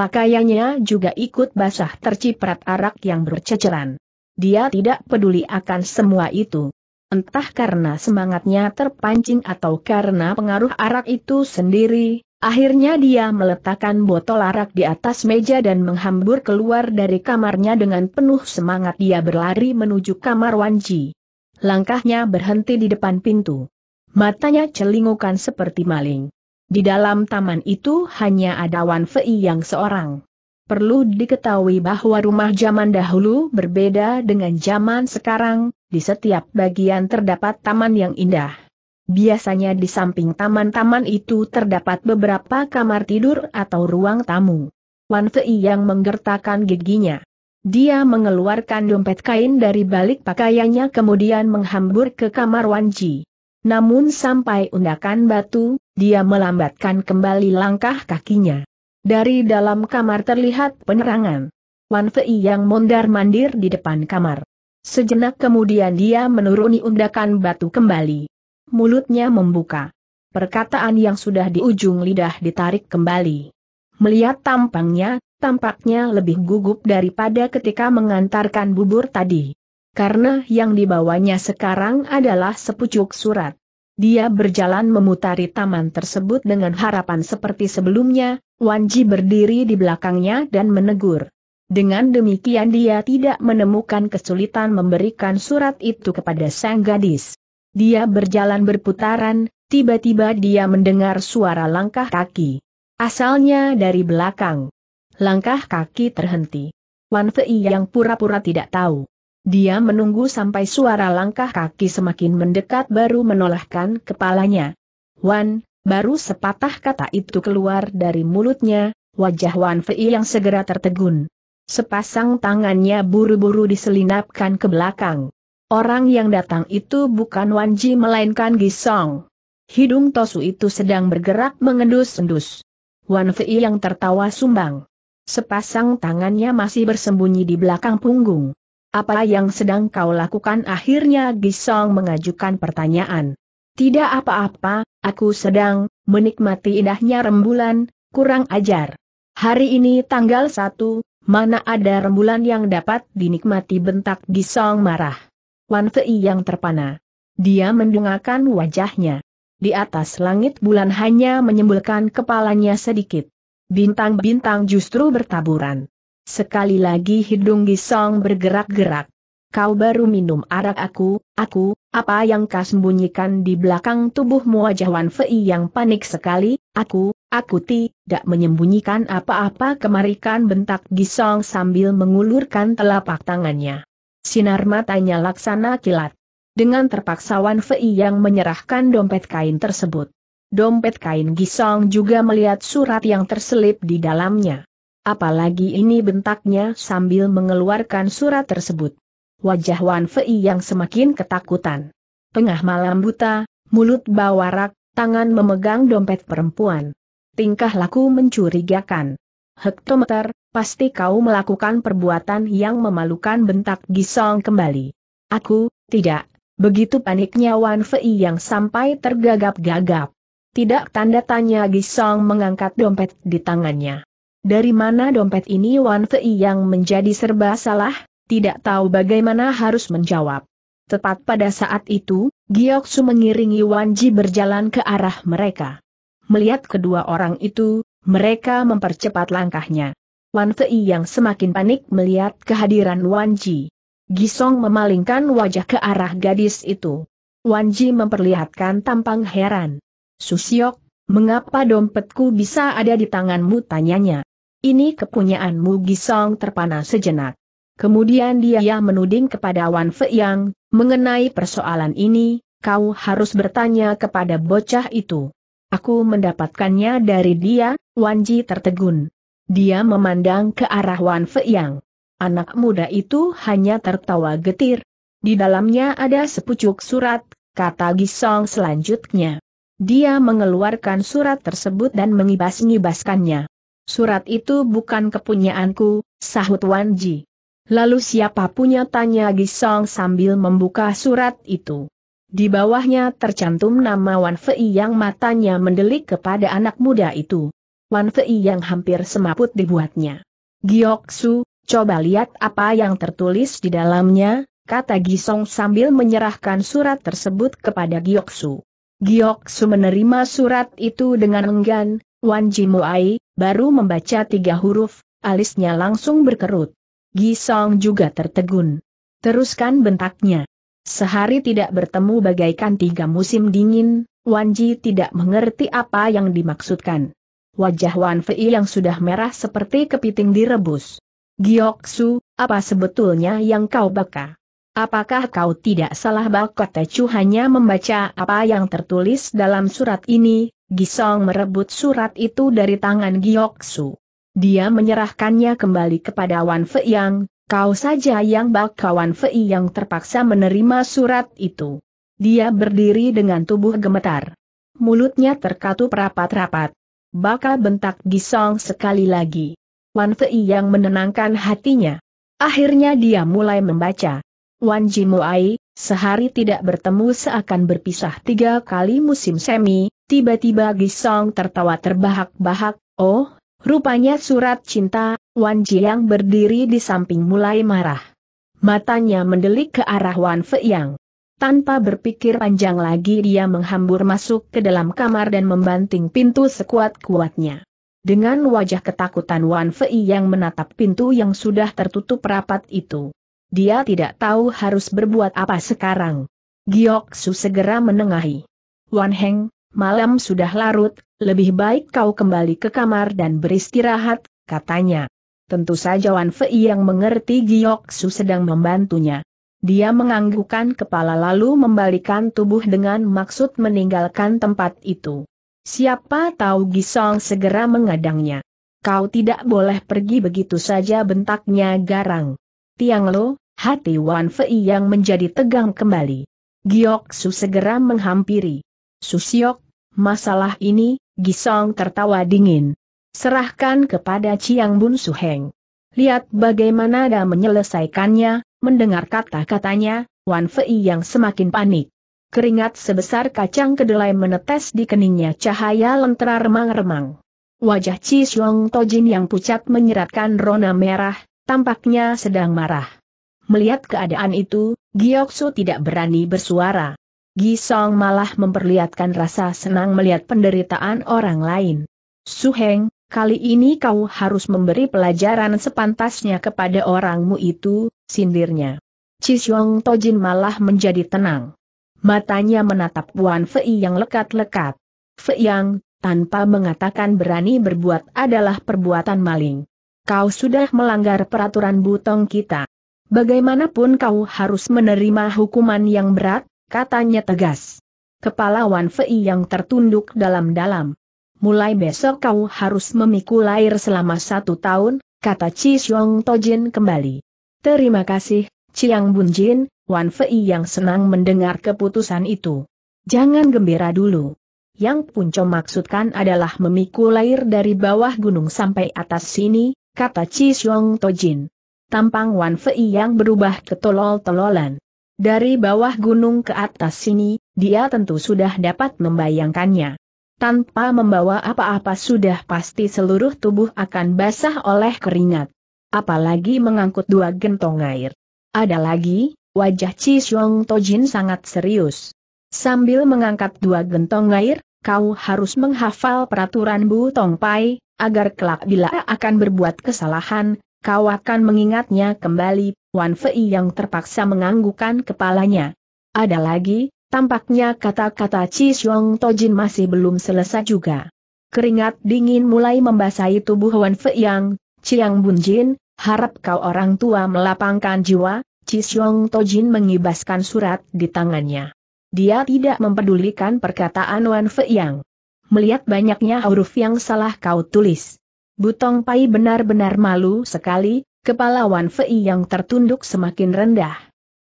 Pakaiannya juga ikut basah terciprat arak yang berceceran. Dia tidak peduli akan semua itu. Entah karena semangatnya terpancing atau karena pengaruh arak itu sendiri, Akhirnya dia meletakkan botol arak di atas meja dan menghambur keluar dari kamarnya dengan penuh semangat dia berlari menuju kamar Wanji. Langkahnya berhenti di depan pintu. Matanya celingukan seperti maling. Di dalam taman itu hanya ada Wan Fei yang seorang. Perlu diketahui bahwa rumah zaman dahulu berbeda dengan zaman sekarang, di setiap bagian terdapat taman yang indah. Biasanya di samping taman-taman itu terdapat beberapa kamar tidur atau ruang tamu. Wan Fei yang menggertakkan giginya. Dia mengeluarkan dompet kain dari balik pakaiannya kemudian menghambur ke kamar Wan Ji. Namun sampai undakan batu, dia melambatkan kembali langkah kakinya. Dari dalam kamar terlihat penerangan. Wan Fei yang mondar-mandir di depan kamar. Sejenak kemudian dia menuruni undakan batu kembali. Mulutnya membuka. Perkataan yang sudah di ujung lidah ditarik kembali. Melihat tampangnya, tampaknya lebih gugup daripada ketika mengantarkan bubur tadi. Karena yang dibawanya sekarang adalah sepucuk surat. Dia berjalan memutari taman tersebut dengan harapan seperti sebelumnya, Wanji berdiri di belakangnya dan menegur. Dengan demikian dia tidak menemukan kesulitan memberikan surat itu kepada sang gadis. Dia berjalan berputaran, tiba-tiba dia mendengar suara langkah kaki. Asalnya dari belakang. Langkah kaki terhenti. Wan Fei yang pura-pura tidak tahu. Dia menunggu sampai suara langkah kaki semakin mendekat baru menolahkan kepalanya. Wan, baru sepatah kata itu keluar dari mulutnya, wajah Wan Fei yang segera tertegun. Sepasang tangannya buru-buru diselinapkan ke belakang. Orang yang datang itu bukan Wan Ji melainkan Gisong. Hidung Tosu itu sedang bergerak mengendus-endus. Wan Fei yang tertawa sumbang. Sepasang tangannya masih bersembunyi di belakang punggung. Apa yang sedang kau lakukan akhirnya Gisong mengajukan pertanyaan. Tidak apa-apa, aku sedang menikmati indahnya rembulan, kurang ajar. Hari ini tanggal 1, mana ada rembulan yang dapat dinikmati bentak Gisong marah. Wan Fei yang terpana. Dia mendungakan wajahnya. Di atas langit bulan hanya menyembulkan kepalanya sedikit. Bintang-bintang justru bertaburan. Sekali lagi hidung Gisong bergerak-gerak. Kau baru minum arak aku, aku, apa yang kau sembunyikan di belakang tubuhmu wajah Wan Fei yang panik sekali, aku, aku tidak menyembunyikan apa-apa kemarikan bentak Gisong sambil mengulurkan telapak tangannya. Sinar matanya laksana kilat. Dengan terpaksa Wan Fei yang menyerahkan dompet kain tersebut. Dompet kain Gisong juga melihat surat yang terselip di dalamnya. Apalagi ini bentaknya sambil mengeluarkan surat tersebut. Wajah Wan Fei yang semakin ketakutan. Tengah malam buta, mulut bawarak, tangan memegang dompet perempuan. Tingkah laku mencurigakan. Hektometer, pasti kau melakukan perbuatan yang memalukan bentak Gisong kembali. Aku, tidak, Begitu paniknya Wan Fei yang sampai tergagap-gagap. Tidak tanda tanya Gisong mengangkat dompet di tangannya. Dari mana dompet ini Wan Fei yang menjadi serba salah, tidak tahu bagaimana harus menjawab. Tepat pada saat itu, Gioksu mengiringi Wan Ji berjalan ke arah mereka. Melihat kedua orang itu, mereka mempercepat langkahnya. Wan Fei yang semakin panik melihat kehadiran Wan Ji. Gisong memalingkan wajah ke arah gadis itu. Wan Ji memperlihatkan tampang heran. Susiok, mengapa dompetku bisa ada di tanganmu tanyanya. Ini kepunyaanmu Gisong terpana sejenak. Kemudian dia menuding kepada Wan Fei Yang, mengenai persoalan ini, kau harus bertanya kepada bocah itu. Aku mendapatkannya dari dia, Wan Ji tertegun. Dia memandang ke arah Wan Fei Yang. Anak muda itu hanya tertawa getir. Di dalamnya ada sepucuk surat, kata Gisong selanjutnya. Dia mengeluarkan surat tersebut dan mengibas-ngibaskannya. Surat itu bukan kepunyaanku, sahut Wan Ji. Lalu siapa punya tanya Gisong sambil membuka surat itu. Di bawahnya tercantum nama Wan Fei yang matanya mendelik kepada anak muda itu. Wan Fei yang hampir semaput dibuatnya. Su, coba lihat apa yang tertulis di dalamnya, kata Gisong sambil menyerahkan surat tersebut kepada Giok Su menerima surat itu dengan enggan, Wan Ji muai baru membaca tiga huruf, alisnya langsung berkerut. Gisong juga tertegun. Teruskan bentaknya. Sehari tidak bertemu bagaikan tiga musim dingin, Wan Ji tidak mengerti apa yang dimaksudkan. Wajah Wan Fei yang sudah merah seperti kepiting direbus. Su, apa sebetulnya yang kau baca? Apakah kau tidak salah baca? Tecu hanya membaca apa yang tertulis dalam surat ini, Gisong merebut surat itu dari tangan Gioksu. Dia menyerahkannya kembali kepada Wan Fei Yang, kau saja yang bakal Wan Fei yang terpaksa menerima surat itu. Dia berdiri dengan tubuh gemetar. Mulutnya terkatup rapat-rapat. Bakal bentak Gisong sekali lagi. Wan Fei yang menenangkan hatinya. Akhirnya dia mulai membaca. Wan Jimuai, sehari tidak bertemu seakan berpisah tiga kali musim semi, Tiba-tiba Gisong tertawa terbahak-bahak, oh, rupanya surat cinta, Wan Jiang berdiri di samping mulai marah. Matanya mendelik ke arah Wan yang. Tanpa berpikir panjang lagi dia menghambur masuk ke dalam kamar dan membanting pintu sekuat-kuatnya. Dengan wajah ketakutan Wan Fei yang menatap pintu yang sudah tertutup rapat itu. Dia tidak tahu harus berbuat apa sekarang. Giok Su segera menengahi. Wan Heng, Malam sudah larut, lebih baik kau kembali ke kamar dan beristirahat, katanya. Tentu saja Wan Fei yang mengerti Gioksu sedang membantunya. Dia menganggukkan kepala lalu membalikan tubuh dengan maksud meninggalkan tempat itu. Siapa tahu Gisong segera mengadangnya. Kau tidak boleh pergi begitu saja bentaknya garang. Tiang Lo, hati Wan Fei yang menjadi tegang kembali. Gioksu segera menghampiri. Susiok, masalah ini, Gisong tertawa dingin. Serahkan kepada Chiang Bun Suheng. Lihat bagaimana dia menyelesaikannya, mendengar kata-katanya, Wan Fei yang semakin panik. Keringat sebesar kacang kedelai menetes di keningnya cahaya lentera remang-remang. Wajah Chi Xiong Tojin yang pucat menyeratkan rona merah, tampaknya sedang marah. Melihat keadaan itu, Gioksu tidak berani bersuara. Gisong malah memperlihatkan rasa senang melihat penderitaan orang lain. Suheng, kali ini kau harus memberi pelajaran sepantasnya kepada orangmu itu, sindirnya. Cisyong Tojin malah menjadi tenang. Matanya menatap Wan Fei yang lekat-lekat. Fei yang, tanpa mengatakan berani berbuat adalah perbuatan maling. Kau sudah melanggar peraturan butong kita. Bagaimanapun kau harus menerima hukuman yang berat, katanya tegas. Kepala Wan Fei yang tertunduk dalam-dalam. Mulai besok kau harus memikul air selama satu tahun, kata Chi Xiong Tojin kembali. Terima kasih, Chiang Jin. Wan Fei yang senang mendengar keputusan itu. Jangan gembira dulu. Yang Punco maksudkan adalah memikul air dari bawah gunung sampai atas sini, kata Chi Xiong Tojin. Tampang Wan Fei yang berubah ke tolol-tololan. Dari bawah gunung ke atas sini, dia tentu sudah dapat membayangkannya. Tanpa membawa apa-apa sudah pasti seluruh tubuh akan basah oleh keringat. Apalagi mengangkut dua gentong air. Ada lagi, wajah Chi Xiong Tojin sangat serius. Sambil mengangkat dua gentong air, kau harus menghafal peraturan Bu Tong Pai, agar kelak bila akan berbuat kesalahan, kau akan mengingatnya kembali Wan Fei yang terpaksa menganggukkan kepalanya. Ada lagi, tampaknya kata-kata Chi Xiong Tojin masih belum selesai juga. Keringat dingin mulai membasahi tubuh Wan Fei yang, Chiang Bunjin, harap kau orang tua melapangkan jiwa, Chi Xiong Tojin mengibaskan surat di tangannya. Dia tidak mempedulikan perkataan Wan Fei yang. Melihat banyaknya huruf yang salah kau tulis. Butong Pai benar-benar malu sekali, Kepala Wan Fei yang tertunduk semakin rendah.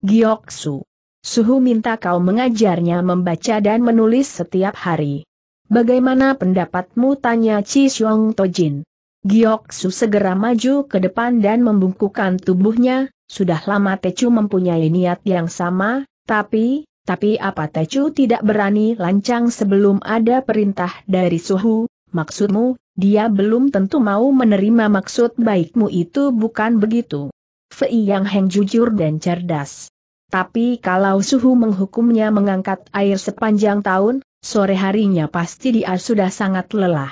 Giok Su. Suhu minta kau mengajarnya membaca dan menulis setiap hari. Bagaimana pendapatmu tanya Chi Xiong Tojin. Giok Su segera maju ke depan dan membungkukkan tubuhnya, sudah lama Chu mempunyai niat yang sama, tapi, tapi apa Chu tidak berani lancang sebelum ada perintah dari Suhu, maksudmu, dia belum tentu mau menerima maksud baikmu itu bukan begitu. Fei Yang Heng jujur dan cerdas. Tapi kalau suhu menghukumnya mengangkat air sepanjang tahun, sore harinya pasti dia sudah sangat lelah.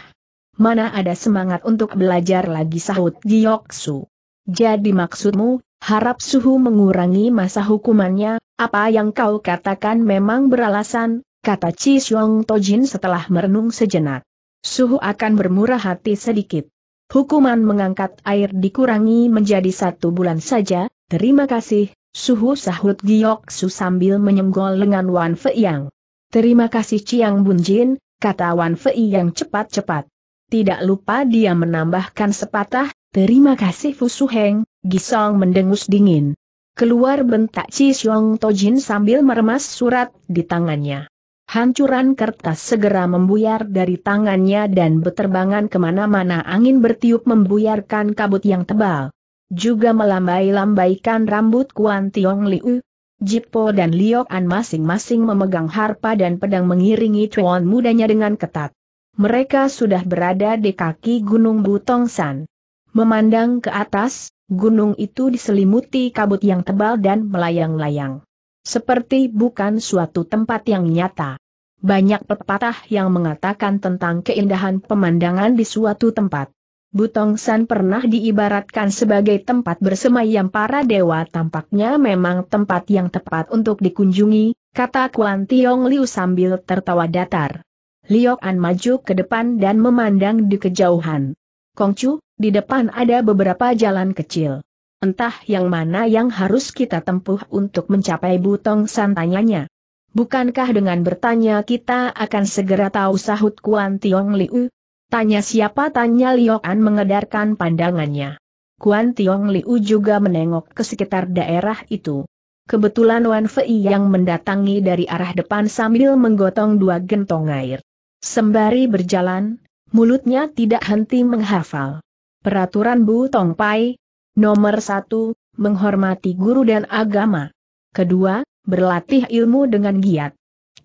Mana ada semangat untuk belajar lagi sahut Gioksu. Jadi maksudmu, harap suhu mengurangi masa hukumannya, apa yang kau katakan memang beralasan, kata Chi Xiong Tojin setelah merenung sejenak. Suhu akan bermurah hati sedikit. Hukuman mengangkat air dikurangi menjadi satu bulan saja, terima kasih, Suhu sahut Giok Su sambil menyenggol lengan Wan Fei Yang. Terima kasih Ciang Bunjin, kata Wan Fei Yang cepat-cepat. Tidak lupa dia menambahkan sepatah, terima kasih Fusu Heng, Gisong mendengus dingin. Keluar bentak Ci Xiong Tojin sambil meremas surat di tangannya. Hancuran kertas segera membuyar dari tangannya dan beterbangan kemana-mana angin bertiup membuyarkan kabut yang tebal. Juga melambai-lambaikan rambut Kuan Tiong Liu. Jipo dan Liok An masing-masing memegang harpa dan pedang mengiringi cuan mudanya dengan ketat. Mereka sudah berada di kaki Gunung Butongsan. Memandang ke atas, gunung itu diselimuti kabut yang tebal dan melayang-layang seperti bukan suatu tempat yang nyata. Banyak pepatah yang mengatakan tentang keindahan pemandangan di suatu tempat. Butong San pernah diibaratkan sebagai tempat bersemayam para dewa tampaknya memang tempat yang tepat untuk dikunjungi, kata Kuan Tiong Liu sambil tertawa datar. Liok An maju ke depan dan memandang di kejauhan. Kongcu, di depan ada beberapa jalan kecil. Entah yang mana yang harus kita tempuh untuk mencapai butong santanyanya. Bukankah dengan bertanya kita akan segera tahu sahut Kuan Tiong Liu? Tanya siapa tanya Liok An mengedarkan pandangannya. Kuan Tiong Liu juga menengok ke sekitar daerah itu. Kebetulan Wan Fei yang mendatangi dari arah depan sambil menggotong dua gentong air. Sembari berjalan, mulutnya tidak henti menghafal. Peraturan Bu Tong Pai, Nomor satu, menghormati guru dan agama. Kedua, berlatih ilmu dengan giat.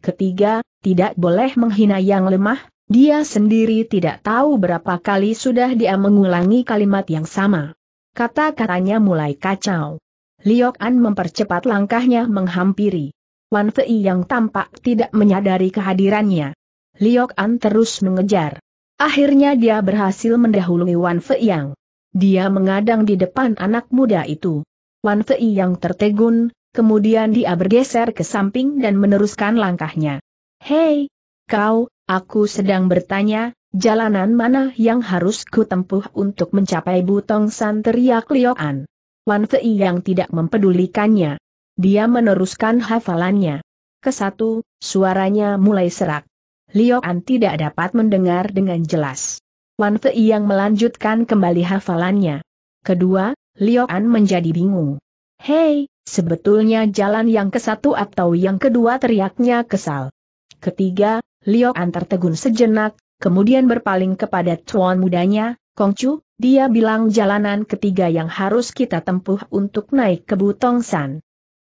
Ketiga, tidak boleh menghina yang lemah, dia sendiri tidak tahu berapa kali sudah dia mengulangi kalimat yang sama. Kata-katanya mulai kacau. Liok An mempercepat langkahnya menghampiri. Wan Fei yang tampak tidak menyadari kehadirannya. Liok An terus mengejar. Akhirnya dia berhasil mendahului Wan Fei yang. Dia mengadang di depan anak muda itu. Wan Fei yang tertegun, kemudian dia bergeser ke samping dan meneruskan langkahnya. Hei, kau, aku sedang bertanya, jalanan mana yang harus ku tempuh untuk mencapai Butong San teriak Lioan. Wan Fei yang tidak mempedulikannya. Dia meneruskan hafalannya. Kesatu, suaranya mulai serak. Lioan tidak dapat mendengar dengan jelas. Wanfei yang melanjutkan kembali hafalannya. Kedua, Liu menjadi bingung. Hei, sebetulnya jalan yang ke satu atau yang kedua teriaknya kesal. Ketiga, Liu tertegun sejenak, kemudian berpaling kepada tuan mudanya, Kongcu, dia bilang jalanan ketiga yang harus kita tempuh untuk naik ke Butong San.